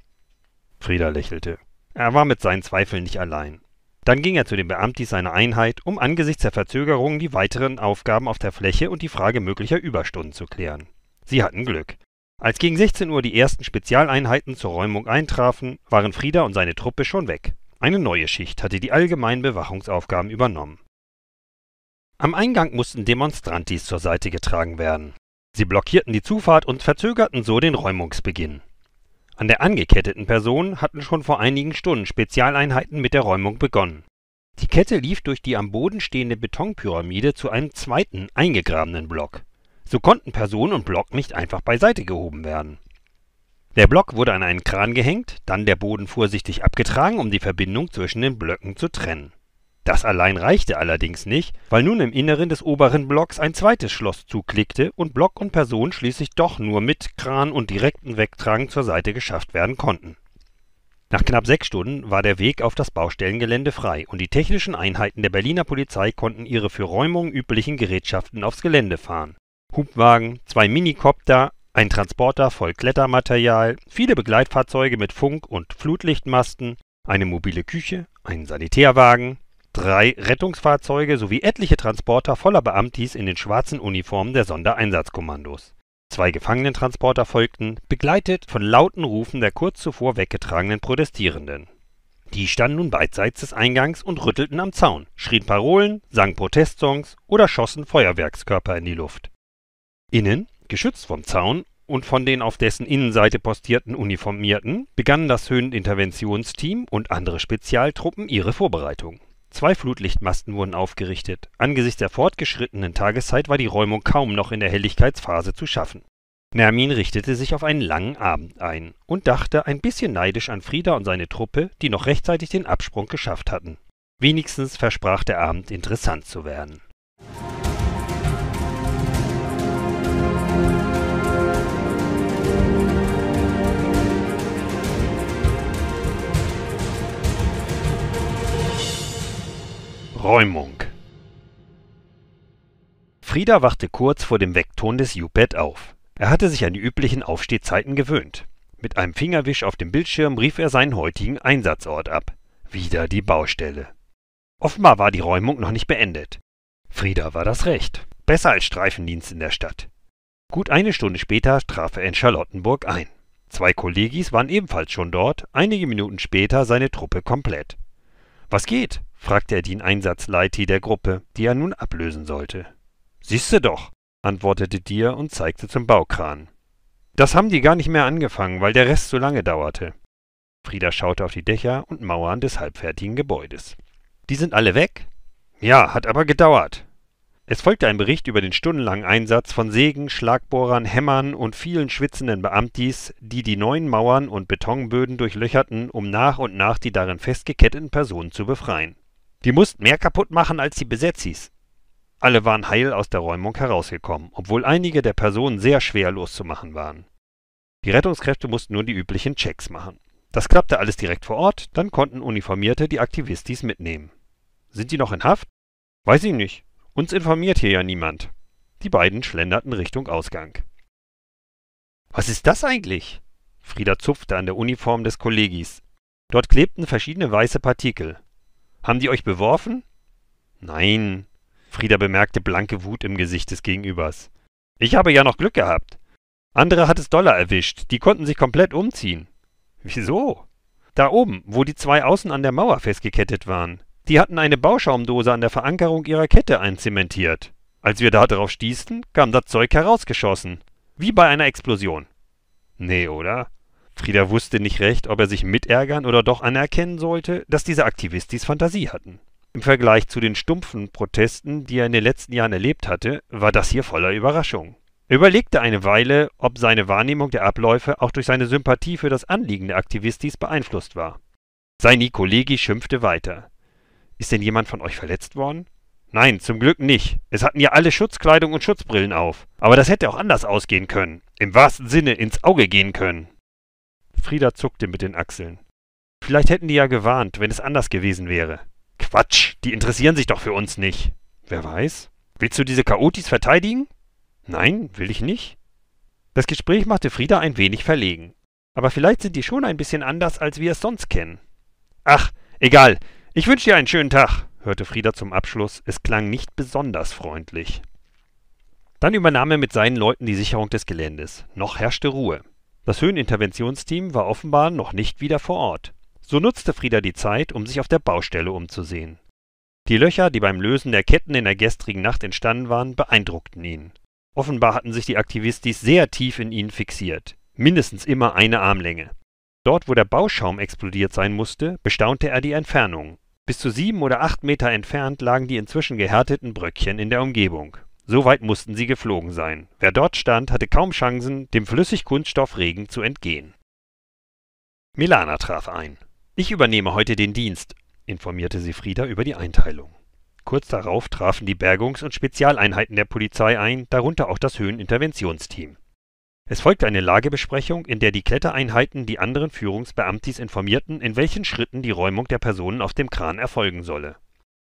A: Frieda lächelte. Er war mit seinen Zweifeln nicht allein. Dann ging er zu dem Beamten seiner Einheit, um angesichts der Verzögerungen die weiteren Aufgaben auf der Fläche und die Frage möglicher Überstunden zu klären. Sie hatten Glück. Als gegen 16 Uhr die ersten Spezialeinheiten zur Räumung eintrafen, waren Frieda und seine Truppe schon weg. Eine neue Schicht hatte die allgemeinen Bewachungsaufgaben übernommen. Am Eingang mussten Demonstrantis zur Seite getragen werden. Sie blockierten die Zufahrt und verzögerten so den Räumungsbeginn. An der angeketteten Person hatten schon vor einigen Stunden Spezialeinheiten mit der Räumung begonnen. Die Kette lief durch die am Boden stehende Betonpyramide zu einem zweiten, eingegrabenen Block. So konnten Person und Block nicht einfach beiseite gehoben werden. Der Block wurde an einen Kran gehängt, dann der Boden vorsichtig abgetragen, um die Verbindung zwischen den Blöcken zu trennen das allein reichte allerdings nicht, weil nun im Inneren des oberen Blocks ein zweites Schloss zuklickte und Block und Person schließlich doch nur mit Kran und direkten Wegtragen zur Seite geschafft werden konnten. Nach knapp sechs Stunden war der Weg auf das Baustellengelände frei und die technischen Einheiten der Berliner Polizei konnten ihre für Räumung üblichen Gerätschaften aufs Gelände fahren. Hubwagen, zwei Minikopter, ein Transporter voll Klettermaterial, viele Begleitfahrzeuge mit Funk- und Flutlichtmasten, eine mobile Küche, einen Sanitärwagen, drei Rettungsfahrzeuge sowie etliche Transporter voller Beamtis in den schwarzen Uniformen der Sondereinsatzkommandos. Zwei Gefangenentransporter folgten, begleitet von lauten Rufen der kurz zuvor weggetragenen Protestierenden. Die standen nun beidseits des Eingangs und rüttelten am Zaun, schrien Parolen, sangen Protestsongs oder schossen Feuerwerkskörper in die Luft. Innen, geschützt vom Zaun und von den auf dessen Innenseite postierten Uniformierten, begannen das Höheninterventionsteam und andere Spezialtruppen ihre Vorbereitung. Zwei Flutlichtmasten wurden aufgerichtet, angesichts der fortgeschrittenen Tageszeit war die Räumung kaum noch in der Helligkeitsphase zu schaffen. Mermin richtete sich auf einen langen Abend ein und dachte ein bisschen neidisch an Frieda und seine Truppe, die noch rechtzeitig den Absprung geschafft hatten. Wenigstens versprach der Abend interessant zu werden. Räumung. Frida wachte kurz vor dem Weckton des U-Pad auf. Er hatte sich an die üblichen Aufstehzeiten gewöhnt. Mit einem Fingerwisch auf dem Bildschirm rief er seinen heutigen Einsatzort ab. Wieder die Baustelle. Offenbar war die Räumung noch nicht beendet. Frieda war das recht. Besser als Streifendienst in der Stadt. Gut eine Stunde später traf er in Charlottenburg ein. Zwei Kollegis waren ebenfalls schon dort, einige Minuten später seine Truppe komplett. Was geht? fragte er den Einsatzleiti der Gruppe, die er nun ablösen sollte. Siehste doch, antwortete Dir und zeigte zum Baukran. Das haben die gar nicht mehr angefangen, weil der Rest so lange dauerte. Frieda schaute auf die Dächer und Mauern des halbfertigen Gebäudes. Die sind alle weg? Ja, hat aber gedauert. Es folgte ein Bericht über den stundenlangen Einsatz von Sägen, Schlagbohrern, Hämmern und vielen schwitzenden Beamtis, die die neuen Mauern und Betonböden durchlöcherten, um nach und nach die darin festgeketteten Personen zu befreien. Die mussten mehr kaputt machen als die Besetzis. Alle waren heil aus der Räumung herausgekommen, obwohl einige der Personen sehr schwer loszumachen waren. Die Rettungskräfte mussten nur die üblichen Checks machen. Das klappte alles direkt vor Ort, dann konnten Uniformierte die Aktivistis mitnehmen. Sind die noch in Haft? Weiß ich nicht. Uns informiert hier ja niemand. Die beiden schlenderten Richtung Ausgang. Was ist das eigentlich? Frieda zupfte an der Uniform des Kollegis. Dort klebten verschiedene weiße Partikel. Haben die euch beworfen? Nein. Frieda bemerkte blanke Wut im Gesicht des Gegenübers. Ich habe ja noch Glück gehabt. Andere hat es Dollar erwischt, die konnten sich komplett umziehen. Wieso? Da oben, wo die zwei außen an der Mauer festgekettet waren. Die hatten eine Bauschaumdose an der Verankerung ihrer Kette einzementiert. Als wir da drauf stießen, kam das Zeug herausgeschossen. Wie bei einer Explosion. Nee, oder? Frieda wusste nicht recht, ob er sich mitärgern oder doch anerkennen sollte, dass diese Aktivistis Fantasie hatten. Im Vergleich zu den stumpfen Protesten, die er in den letzten Jahren erlebt hatte, war das hier voller Überraschung. Er überlegte eine Weile, ob seine Wahrnehmung der Abläufe auch durch seine Sympathie für das Anliegen der Aktivistis beeinflusst war. Sein Kollege schimpfte weiter. Ist denn jemand von euch verletzt worden? Nein, zum Glück nicht. Es hatten ja alle Schutzkleidung und Schutzbrillen auf. Aber das hätte auch anders ausgehen können. Im wahrsten Sinne ins Auge gehen können. Frieda zuckte mit den Achseln. Vielleicht hätten die ja gewarnt, wenn es anders gewesen wäre. Quatsch, die interessieren sich doch für uns nicht. Wer weiß? Willst du diese Chaotis verteidigen? Nein, will ich nicht. Das Gespräch machte Frieda ein wenig verlegen. Aber vielleicht sind die schon ein bisschen anders, als wir es sonst kennen. Ach, egal. Ich wünsche dir einen schönen Tag, hörte Frieda zum Abschluss. Es klang nicht besonders freundlich. Dann übernahm er mit seinen Leuten die Sicherung des Geländes. Noch herrschte Ruhe. Das Höheninterventionsteam war offenbar noch nicht wieder vor Ort. So nutzte Frieda die Zeit, um sich auf der Baustelle umzusehen. Die Löcher, die beim Lösen der Ketten in der gestrigen Nacht entstanden waren, beeindruckten ihn. Offenbar hatten sich die Aktivistis sehr tief in ihn fixiert, mindestens immer eine Armlänge. Dort, wo der Bauschaum explodiert sein musste, bestaunte er die Entfernung. Bis zu sieben oder acht Meter entfernt lagen die inzwischen gehärteten Bröckchen in der Umgebung. So weit mussten sie geflogen sein. Wer dort stand, hatte kaum Chancen, dem Flüssigkunststoffregen zu entgehen. Milana traf ein. Ich übernehme heute den Dienst, informierte sie Frieda über die Einteilung. Kurz darauf trafen die Bergungs- und Spezialeinheiten der Polizei ein, darunter auch das Höheninterventionsteam. Es folgte eine Lagebesprechung, in der die Klettereinheiten die anderen Führungsbeamtis informierten, in welchen Schritten die Räumung der Personen auf dem Kran erfolgen solle.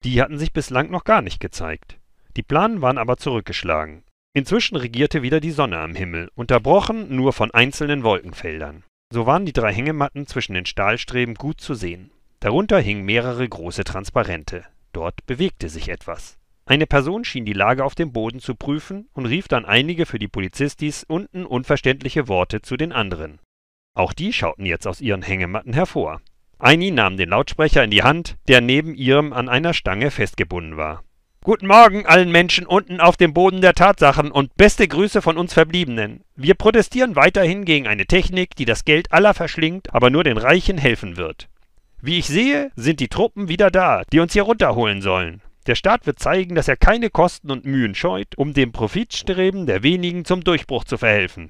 A: Die hatten sich bislang noch gar nicht gezeigt. Die Planen waren aber zurückgeschlagen. Inzwischen regierte wieder die Sonne am Himmel, unterbrochen nur von einzelnen Wolkenfeldern. So waren die drei Hängematten zwischen den Stahlstreben gut zu sehen. Darunter hingen mehrere große Transparente. Dort bewegte sich etwas. Eine Person schien die Lage auf dem Boden zu prüfen und rief dann einige für die Polizistis unten unverständliche Worte zu den anderen. Auch die schauten jetzt aus ihren Hängematten hervor. Eini nahm den Lautsprecher in die Hand, der neben ihrem an einer Stange festgebunden war. Guten Morgen allen Menschen unten auf dem Boden der Tatsachen und beste Grüße von uns Verbliebenen. Wir protestieren weiterhin gegen eine Technik, die das Geld aller verschlingt, aber nur den Reichen helfen wird. Wie ich sehe, sind die Truppen wieder da, die uns hier runterholen sollen. Der Staat wird zeigen, dass er keine Kosten und Mühen scheut, um dem Profitstreben der wenigen zum Durchbruch zu verhelfen.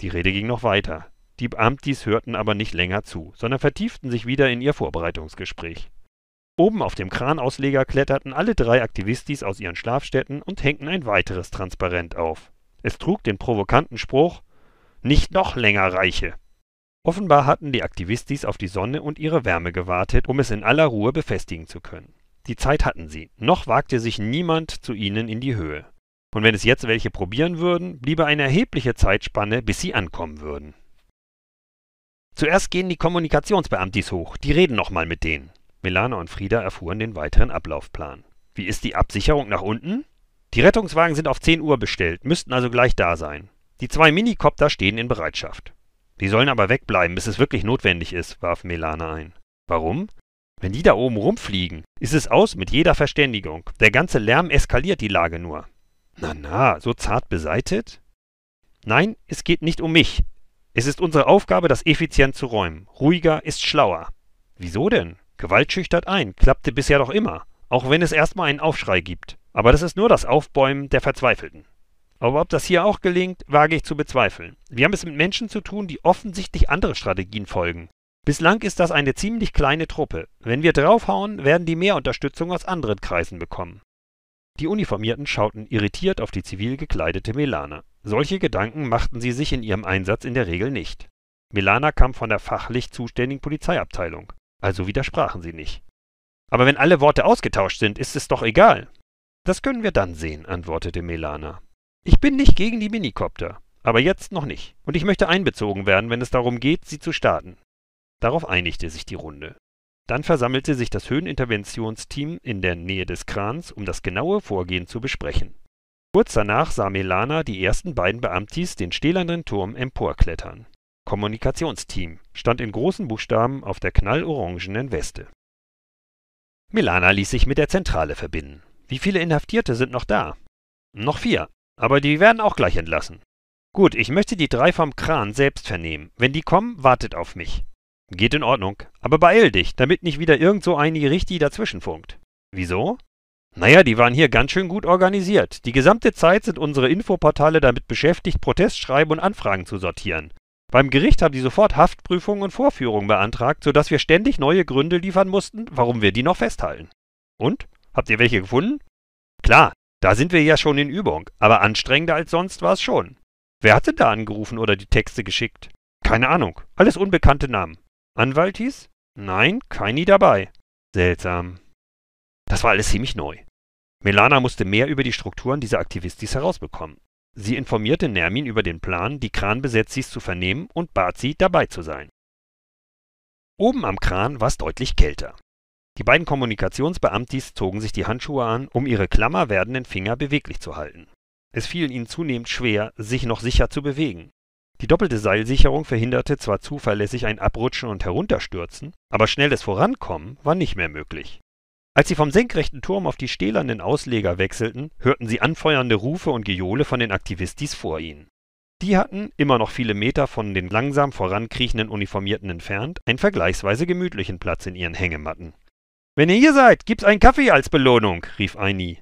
A: Die Rede ging noch weiter. Die Beamtis hörten aber nicht länger zu, sondern vertieften sich wieder in ihr Vorbereitungsgespräch. Oben auf dem Kranausleger kletterten alle drei Aktivistis aus ihren Schlafstätten und hängten ein weiteres Transparent auf. Es trug den provokanten Spruch Nicht noch länger reiche. Offenbar hatten die Aktivistis auf die Sonne und ihre Wärme gewartet, um es in aller Ruhe befestigen zu können. Die Zeit hatten sie, noch wagte sich niemand zu ihnen in die Höhe. Und wenn es jetzt welche probieren würden, bliebe eine erhebliche Zeitspanne, bis sie ankommen würden. Zuerst gehen die Kommunikationsbeamtis hoch, die reden nochmal mit denen. Melana und Frida erfuhren den weiteren Ablaufplan. Wie ist die Absicherung nach unten? Die Rettungswagen sind auf 10 Uhr bestellt, müssten also gleich da sein. Die zwei Minikopter stehen in Bereitschaft. Sie sollen aber wegbleiben, bis es wirklich notwendig ist, warf Melana ein. Warum? Wenn die da oben rumfliegen, ist es aus mit jeder Verständigung. Der ganze Lärm eskaliert die Lage nur. Na na, so zart beseitet? Nein, es geht nicht um mich. Es ist unsere Aufgabe, das effizient zu räumen. Ruhiger ist schlauer. Wieso denn? Gewalt schüchtert ein, klappte bisher doch immer, auch wenn es erstmal einen Aufschrei gibt. Aber das ist nur das Aufbäumen der Verzweifelten. Aber ob das hier auch gelingt, wage ich zu bezweifeln. Wir haben es mit Menschen zu tun, die offensichtlich andere Strategien folgen. Bislang ist das eine ziemlich kleine Truppe. Wenn wir draufhauen, werden die mehr Unterstützung aus anderen Kreisen bekommen. Die Uniformierten schauten irritiert auf die zivil gekleidete Melana. Solche Gedanken machten sie sich in ihrem Einsatz in der Regel nicht. Melana kam von der fachlich zuständigen Polizeiabteilung also widersprachen sie nicht. Aber wenn alle Worte ausgetauscht sind, ist es doch egal. Das können wir dann sehen, antwortete Melana. Ich bin nicht gegen die Minikopter, aber jetzt noch nicht, und ich möchte einbezogen werden, wenn es darum geht, sie zu starten. Darauf einigte sich die Runde. Dann versammelte sich das Höheninterventionsteam in der Nähe des Krans, um das genaue Vorgehen zu besprechen. Kurz danach sah Melana die ersten beiden Beamtis den stählernen Turm emporklettern. Kommunikationsteam stand in großen Buchstaben auf der knallorangenen Weste. Milana ließ sich mit der Zentrale verbinden. Wie viele Inhaftierte sind noch da? Noch vier, aber die werden auch gleich entlassen. Gut, ich möchte die drei vom Kran selbst vernehmen. Wenn die kommen, wartet auf mich. Geht in Ordnung, aber beeil dich, damit nicht wieder irgend so ein richtig dazwischenfunkt. Wieso? Naja, die waren hier ganz schön gut organisiert. Die gesamte Zeit sind unsere Infoportale damit beschäftigt, Protestschreiben und Anfragen zu sortieren. Beim Gericht haben die sofort Haftprüfungen und Vorführungen beantragt, sodass wir ständig neue Gründe liefern mussten, warum wir die noch festhalten. Und? Habt ihr welche gefunden? Klar, da sind wir ja schon in Übung, aber anstrengender als sonst war es schon. Wer hatte da angerufen oder die Texte geschickt? Keine Ahnung, alles unbekannte Namen. Anwalt hieß? Nein, keini dabei. Seltsam. Das war alles ziemlich neu. Melana musste mehr über die Strukturen dieser Aktivistis herausbekommen. Sie informierte Nermin über den Plan, die Kranbesetzis zu vernehmen und bat sie, dabei zu sein. Oben am Kran war es deutlich kälter. Die beiden Kommunikationsbeamtis zogen sich die Handschuhe an, um ihre klammer werdenden Finger beweglich zu halten. Es fiel ihnen zunehmend schwer, sich noch sicher zu bewegen. Die doppelte Seilsicherung verhinderte zwar zuverlässig ein Abrutschen und Herunterstürzen, aber schnelles Vorankommen war nicht mehr möglich. Als sie vom senkrechten Turm auf die stählernen Ausleger wechselten, hörten sie anfeuernde Rufe und Gejohle von den Aktivistis vor ihnen. Die hatten, immer noch viele Meter von den langsam vorankriechenden Uniformierten entfernt, einen vergleichsweise gemütlichen Platz in ihren Hängematten. Wenn ihr hier seid, gibt's einen Kaffee als Belohnung, rief Aini.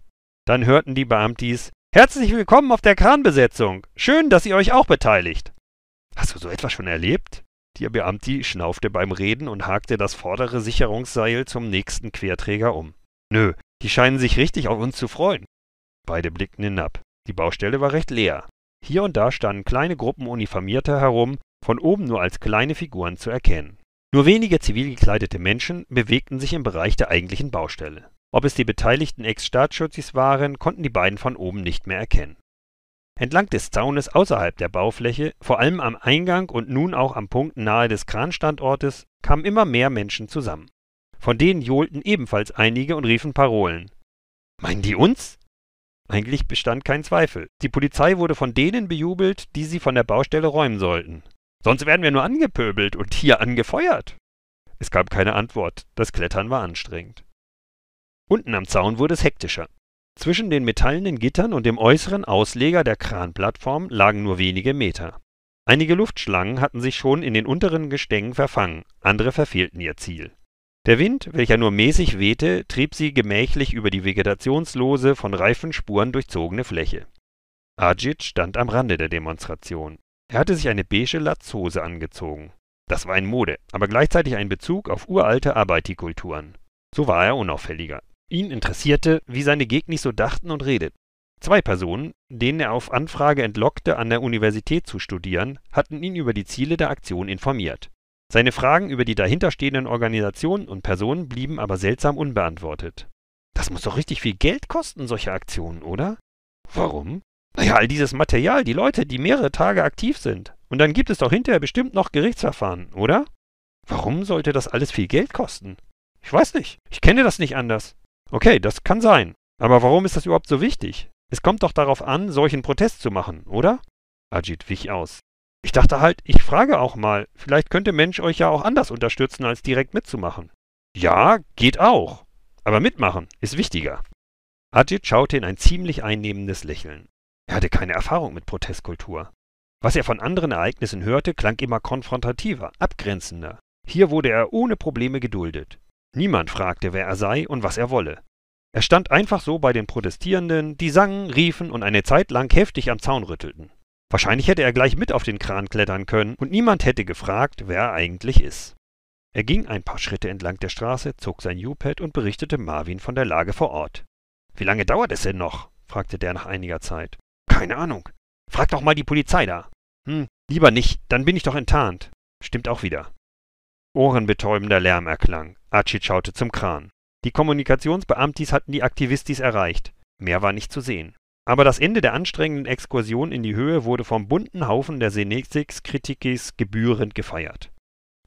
A: Dann hörten die Beamtis, herzlich willkommen auf der Kranbesetzung. Schön, dass ihr euch auch beteiligt. Hast du so etwas schon erlebt? Der Beamti schnaufte beim Reden und hakte das vordere Sicherungsseil zum nächsten Querträger um. Nö, die scheinen sich richtig auf uns zu freuen. Beide blickten hinab. Die Baustelle war recht leer. Hier und da standen kleine Gruppen Uniformierter herum, von oben nur als kleine Figuren zu erkennen. Nur wenige zivil gekleidete Menschen bewegten sich im Bereich der eigentlichen Baustelle. Ob es die beteiligten Ex-Staatsschützis waren, konnten die beiden von oben nicht mehr erkennen. Entlang des Zaunes außerhalb der Baufläche, vor allem am Eingang und nun auch am Punkt nahe des Kranstandortes, kamen immer mehr Menschen zusammen. Von denen johlten ebenfalls einige und riefen Parolen. Meinen die uns? Eigentlich bestand kein Zweifel. Die Polizei wurde von denen bejubelt, die sie von der Baustelle räumen sollten. Sonst werden wir nur angepöbelt und hier angefeuert. Es gab keine Antwort. Das Klettern war anstrengend. Unten am Zaun wurde es hektischer. Zwischen den metallenen Gittern und dem äußeren Ausleger der Kranplattform lagen nur wenige Meter. Einige Luftschlangen hatten sich schon in den unteren Gestängen verfangen, andere verfehlten ihr Ziel. Der Wind, welcher nur mäßig wehte, trieb sie gemächlich über die vegetationslose, von reifen Spuren durchzogene Fläche. Ajit stand am Rande der Demonstration. Er hatte sich eine beige Latzhose angezogen. Das war in Mode, aber gleichzeitig ein Bezug auf uralte Arbeitikulturen. So war er unauffälliger. Ihn interessierte, wie seine Gegner so dachten und redeten. Zwei Personen, denen er auf Anfrage entlockte, an der Universität zu studieren, hatten ihn über die Ziele der Aktion informiert. Seine Fragen über die dahinterstehenden Organisationen und Personen blieben aber seltsam unbeantwortet. Das muss doch richtig viel Geld kosten, solche Aktionen, oder? Warum? Naja, all dieses Material, die Leute, die mehrere Tage aktiv sind. Und dann gibt es doch hinterher bestimmt noch Gerichtsverfahren, oder? Warum sollte das alles viel Geld kosten? Ich weiß nicht. Ich kenne das nicht anders. Okay, das kann sein. Aber warum ist das überhaupt so wichtig? Es kommt doch darauf an, solchen Protest zu machen, oder? Ajit wich aus. Ich dachte halt, ich frage auch mal, vielleicht könnte Mensch euch ja auch anders unterstützen, als direkt mitzumachen. Ja, geht auch. Aber mitmachen ist wichtiger. Ajit schaute in ein ziemlich einnehmendes Lächeln. Er hatte keine Erfahrung mit Protestkultur. Was er von anderen Ereignissen hörte, klang immer konfrontativer, abgrenzender. Hier wurde er ohne Probleme geduldet. Niemand fragte, wer er sei und was er wolle. Er stand einfach so bei den Protestierenden, die sangen, riefen und eine Zeit lang heftig am Zaun rüttelten. Wahrscheinlich hätte er gleich mit auf den Kran klettern können und niemand hätte gefragt, wer er eigentlich ist. Er ging ein paar Schritte entlang der Straße, zog sein U-Pad und berichtete Marvin von der Lage vor Ort. Wie lange dauert es denn noch? fragte der nach einiger Zeit. Keine Ahnung. Frag doch mal die Polizei da. Hm, lieber nicht, dann bin ich doch enttarnt. Stimmt auch wieder. Ohrenbetäubender Lärm erklang. Acid schaute zum Kran. Die Kommunikationsbeamtis hatten die Aktivistis erreicht. Mehr war nicht zu sehen. Aber das Ende der anstrengenden Exkursion in die Höhe wurde vom bunten Haufen der Senexix Kritikis gebührend gefeiert.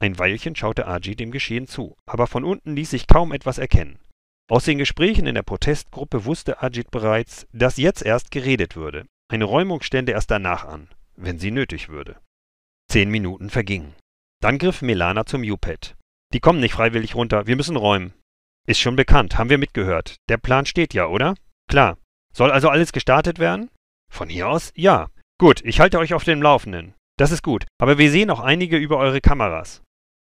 A: Ein Weilchen schaute Aji dem Geschehen zu, aber von unten ließ sich kaum etwas erkennen. Aus den Gesprächen in der Protestgruppe wusste Ajit bereits, dass jetzt erst geredet würde. Eine Räumung stände erst danach an, wenn sie nötig würde. Zehn Minuten vergingen. Dann griff Melana zum U-Pad. Die kommen nicht freiwillig runter, wir müssen räumen. Ist schon bekannt, haben wir mitgehört. Der Plan steht ja, oder? Klar. Soll also alles gestartet werden? Von hier aus? Ja. Gut, ich halte euch auf dem Laufenden. Das ist gut, aber wir sehen auch einige über eure Kameras.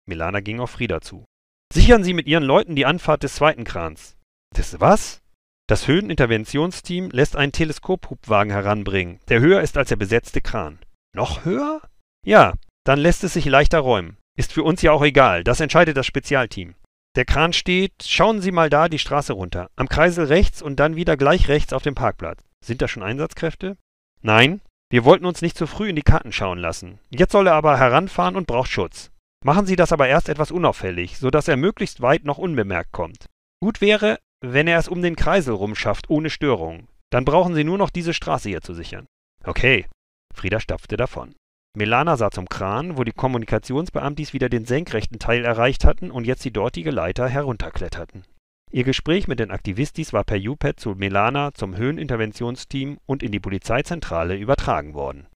A: Milana ging auf Frieda zu. Sichern Sie mit Ihren Leuten die Anfahrt des zweiten Krans. Des was? Das Höheninterventionsteam lässt einen Teleskophubwagen heranbringen, der höher ist als der besetzte Kran. Noch höher? Ja, dann lässt es sich leichter räumen. Ist für uns ja auch egal, das entscheidet das Spezialteam. Der Kran steht, schauen Sie mal da die Straße runter, am Kreisel rechts und dann wieder gleich rechts auf dem Parkplatz. Sind da schon Einsatzkräfte? Nein, wir wollten uns nicht zu früh in die Karten schauen lassen. Jetzt soll er aber heranfahren und braucht Schutz. Machen Sie das aber erst etwas unauffällig, so sodass er möglichst weit noch unbemerkt kommt. Gut wäre, wenn er es um den Kreisel rumschafft, ohne Störung. Dann brauchen Sie nur noch diese Straße hier zu sichern. Okay. Frieda stapfte davon. Melana sah zum Kran, wo die Kommunikationsbeamtis wieder den senkrechten Teil erreicht hatten und jetzt die dortige Leiter herunterkletterten. Ihr Gespräch mit den Aktivistis war per UPad zu Melana, zum Höheninterventionsteam und in die Polizeizentrale übertragen worden.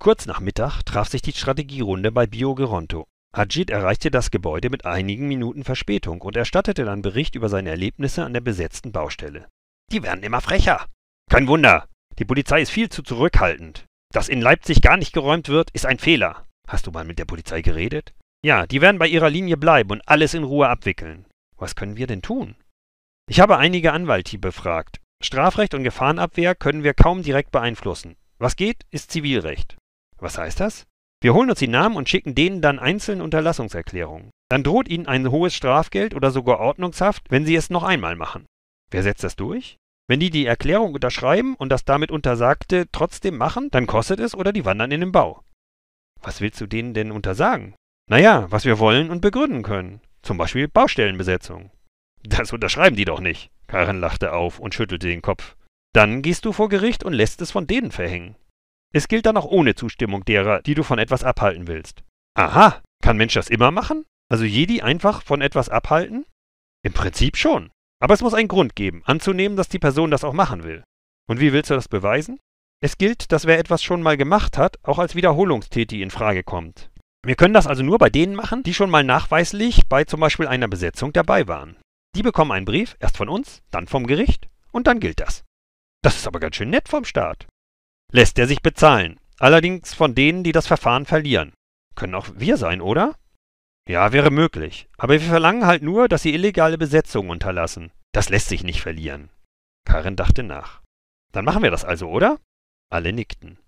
A: Kurz nach Mittag traf sich die Strategierunde bei Bio Geronto. Ajit erreichte das Gebäude mit einigen Minuten Verspätung und erstattete dann Bericht über seine Erlebnisse an der besetzten Baustelle. Die werden immer frecher. Kein Wunder. Die Polizei ist viel zu zurückhaltend. Dass in Leipzig gar nicht geräumt wird, ist ein Fehler. Hast du mal mit der Polizei geredet? Ja, die werden bei ihrer Linie bleiben und alles in Ruhe abwickeln. Was können wir denn tun? Ich habe einige Anwalti befragt. Strafrecht und Gefahrenabwehr können wir kaum direkt beeinflussen. Was geht, ist Zivilrecht. Was heißt das? Wir holen uns die Namen und schicken denen dann einzeln Unterlassungserklärungen. Dann droht ihnen ein hohes Strafgeld oder sogar Ordnungshaft, wenn sie es noch einmal machen. Wer setzt das durch? Wenn die die Erklärung unterschreiben und das damit Untersagte trotzdem machen, dann kostet es oder die wandern in den Bau. Was willst du denen denn untersagen? Naja, was wir wollen und begründen können. Zum Beispiel Baustellenbesetzung. Das unterschreiben die doch nicht. Karen lachte auf und schüttelte den Kopf. Dann gehst du vor Gericht und lässt es von denen verhängen. Es gilt dann auch ohne Zustimmung derer, die du von etwas abhalten willst. Aha, kann Mensch das immer machen? Also Jedi einfach von etwas abhalten? Im Prinzip schon. Aber es muss einen Grund geben, anzunehmen, dass die Person das auch machen will. Und wie willst du das beweisen? Es gilt, dass wer etwas schon mal gemacht hat, auch als Wiederholungstäti in Frage kommt. Wir können das also nur bei denen machen, die schon mal nachweislich bei zum Beispiel einer Besetzung dabei waren. Die bekommen einen Brief, erst von uns, dann vom Gericht und dann gilt das. Das ist aber ganz schön nett vom Staat. Lässt er sich bezahlen, allerdings von denen, die das Verfahren verlieren. Können auch wir sein, oder? Ja, wäre möglich. Aber wir verlangen halt nur, dass sie illegale Besetzungen unterlassen. Das lässt sich nicht verlieren. Karin dachte nach. Dann machen wir das also, oder? Alle nickten.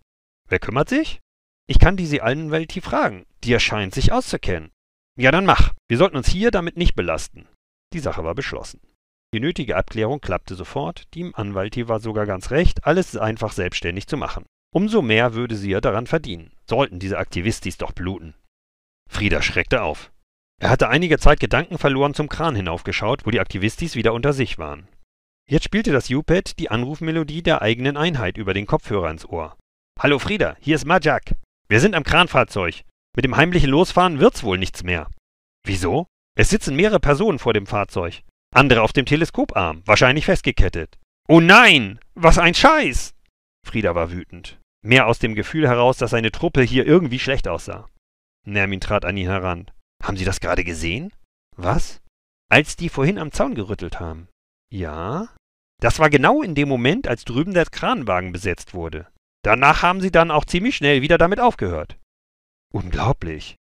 A: Wer kümmert sich? Ich kann diese Anwältin fragen. Die erscheint sich auszukennen. Ja, dann mach. Wir sollten uns hier damit nicht belasten. Die Sache war beschlossen. Die nötige Abklärung klappte sofort. Die Anwaltin war sogar ganz recht, alles einfach selbstständig zu machen. Umso mehr würde sie ja daran verdienen. Sollten diese Aktivistis doch bluten. Frieda schreckte auf. Er hatte einige Zeit Gedanken verloren zum Kran hinaufgeschaut, wo die Aktivistis wieder unter sich waren. Jetzt spielte das U-Pad die Anrufmelodie der eigenen Einheit über den Kopfhörer ins Ohr. Hallo Frieda, hier ist Majak. Wir sind am Kranfahrzeug. Mit dem heimlichen Losfahren wird's wohl nichts mehr. Wieso? Es sitzen mehrere Personen vor dem Fahrzeug. Andere auf dem Teleskoparm, wahrscheinlich festgekettet. Oh nein! Was ein Scheiß! Frieda war wütend. Mehr aus dem Gefühl heraus, dass seine Truppe hier irgendwie schlecht aussah. Nermin trat an ihn heran. Haben Sie das gerade gesehen? Was? Als die vorhin am Zaun gerüttelt haben. Ja? Das war genau in dem Moment, als drüben der Kranwagen besetzt wurde. Danach haben sie dann auch ziemlich schnell wieder damit aufgehört. Unglaublich.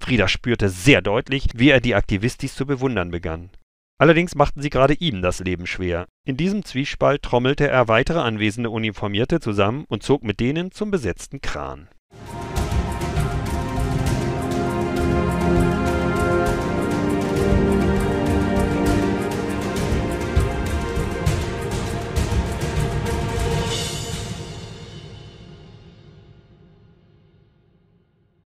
A: Frieda spürte sehr deutlich, wie er die Aktivistis zu bewundern begann. Allerdings machten sie gerade ihm das Leben schwer. In diesem Zwiespalt trommelte er weitere anwesende Uniformierte zusammen und zog mit denen zum besetzten Kran.